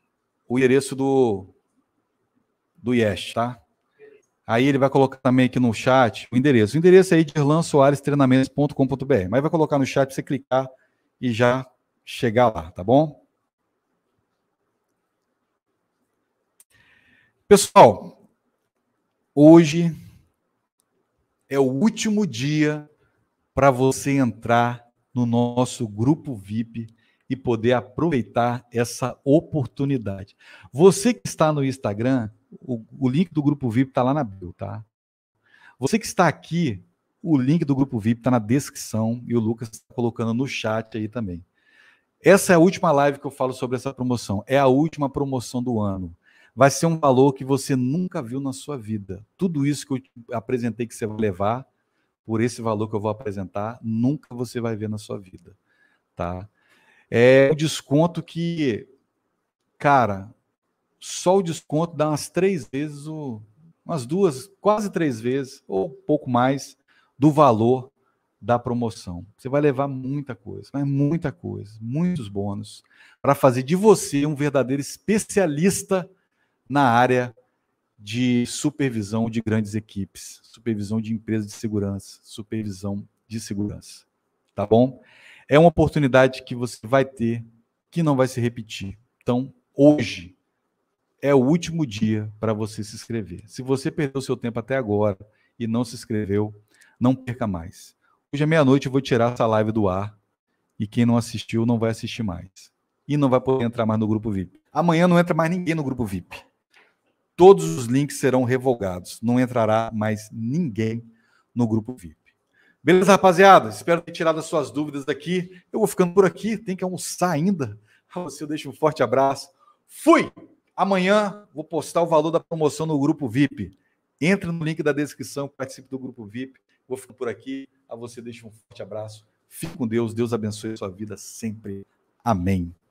o endereço do, do IES, tá? Aí ele vai colocar também aqui no chat o endereço. O endereço é edirlansoarestreinamentos.com.br. Mas vai colocar no chat para você clicar e já chegar lá, tá bom? Pessoal, hoje é o último dia para você entrar no nosso grupo VIP e poder aproveitar essa oportunidade. Você que está no Instagram, o, o link do grupo VIP está lá na bio, tá? Você que está aqui, o link do grupo VIP está na descrição e o Lucas está colocando no chat aí também. Essa é a última live que eu falo sobre essa promoção. É a última promoção do ano. Vai ser um valor que você nunca viu na sua vida. Tudo isso que eu apresentei que você vai levar por esse valor que eu vou apresentar, nunca você vai ver na sua vida, tá? É um desconto que, cara, só o desconto dá umas três vezes, o, umas duas, quase três vezes, ou pouco mais, do valor da promoção. Você vai levar muita coisa, mas muita coisa, muitos bônus, para fazer de você um verdadeiro especialista na área de supervisão de grandes equipes, supervisão de empresas de segurança, supervisão de segurança. Tá bom? É uma oportunidade que você vai ter, que não vai se repetir. Então, hoje, é o último dia para você se inscrever. Se você perdeu seu tempo até agora e não se inscreveu, não perca mais. Hoje à meia-noite eu vou tirar essa live do ar e quem não assistiu não vai assistir mais. E não vai poder entrar mais no grupo VIP. Amanhã não entra mais ninguém no grupo VIP. Todos os links serão revogados. Não entrará mais ninguém no grupo VIP. Beleza, rapaziada? Espero ter tirado as suas dúvidas daqui. Eu vou ficando por aqui, tem que almoçar ainda. você eu deixo um forte abraço. Fui! Amanhã vou postar o valor da promoção no grupo VIP. Entre no link da descrição, participe do grupo VIP. Vou ficar por aqui. A você deixo um forte abraço. Fique com Deus. Deus abençoe a sua vida sempre. Amém.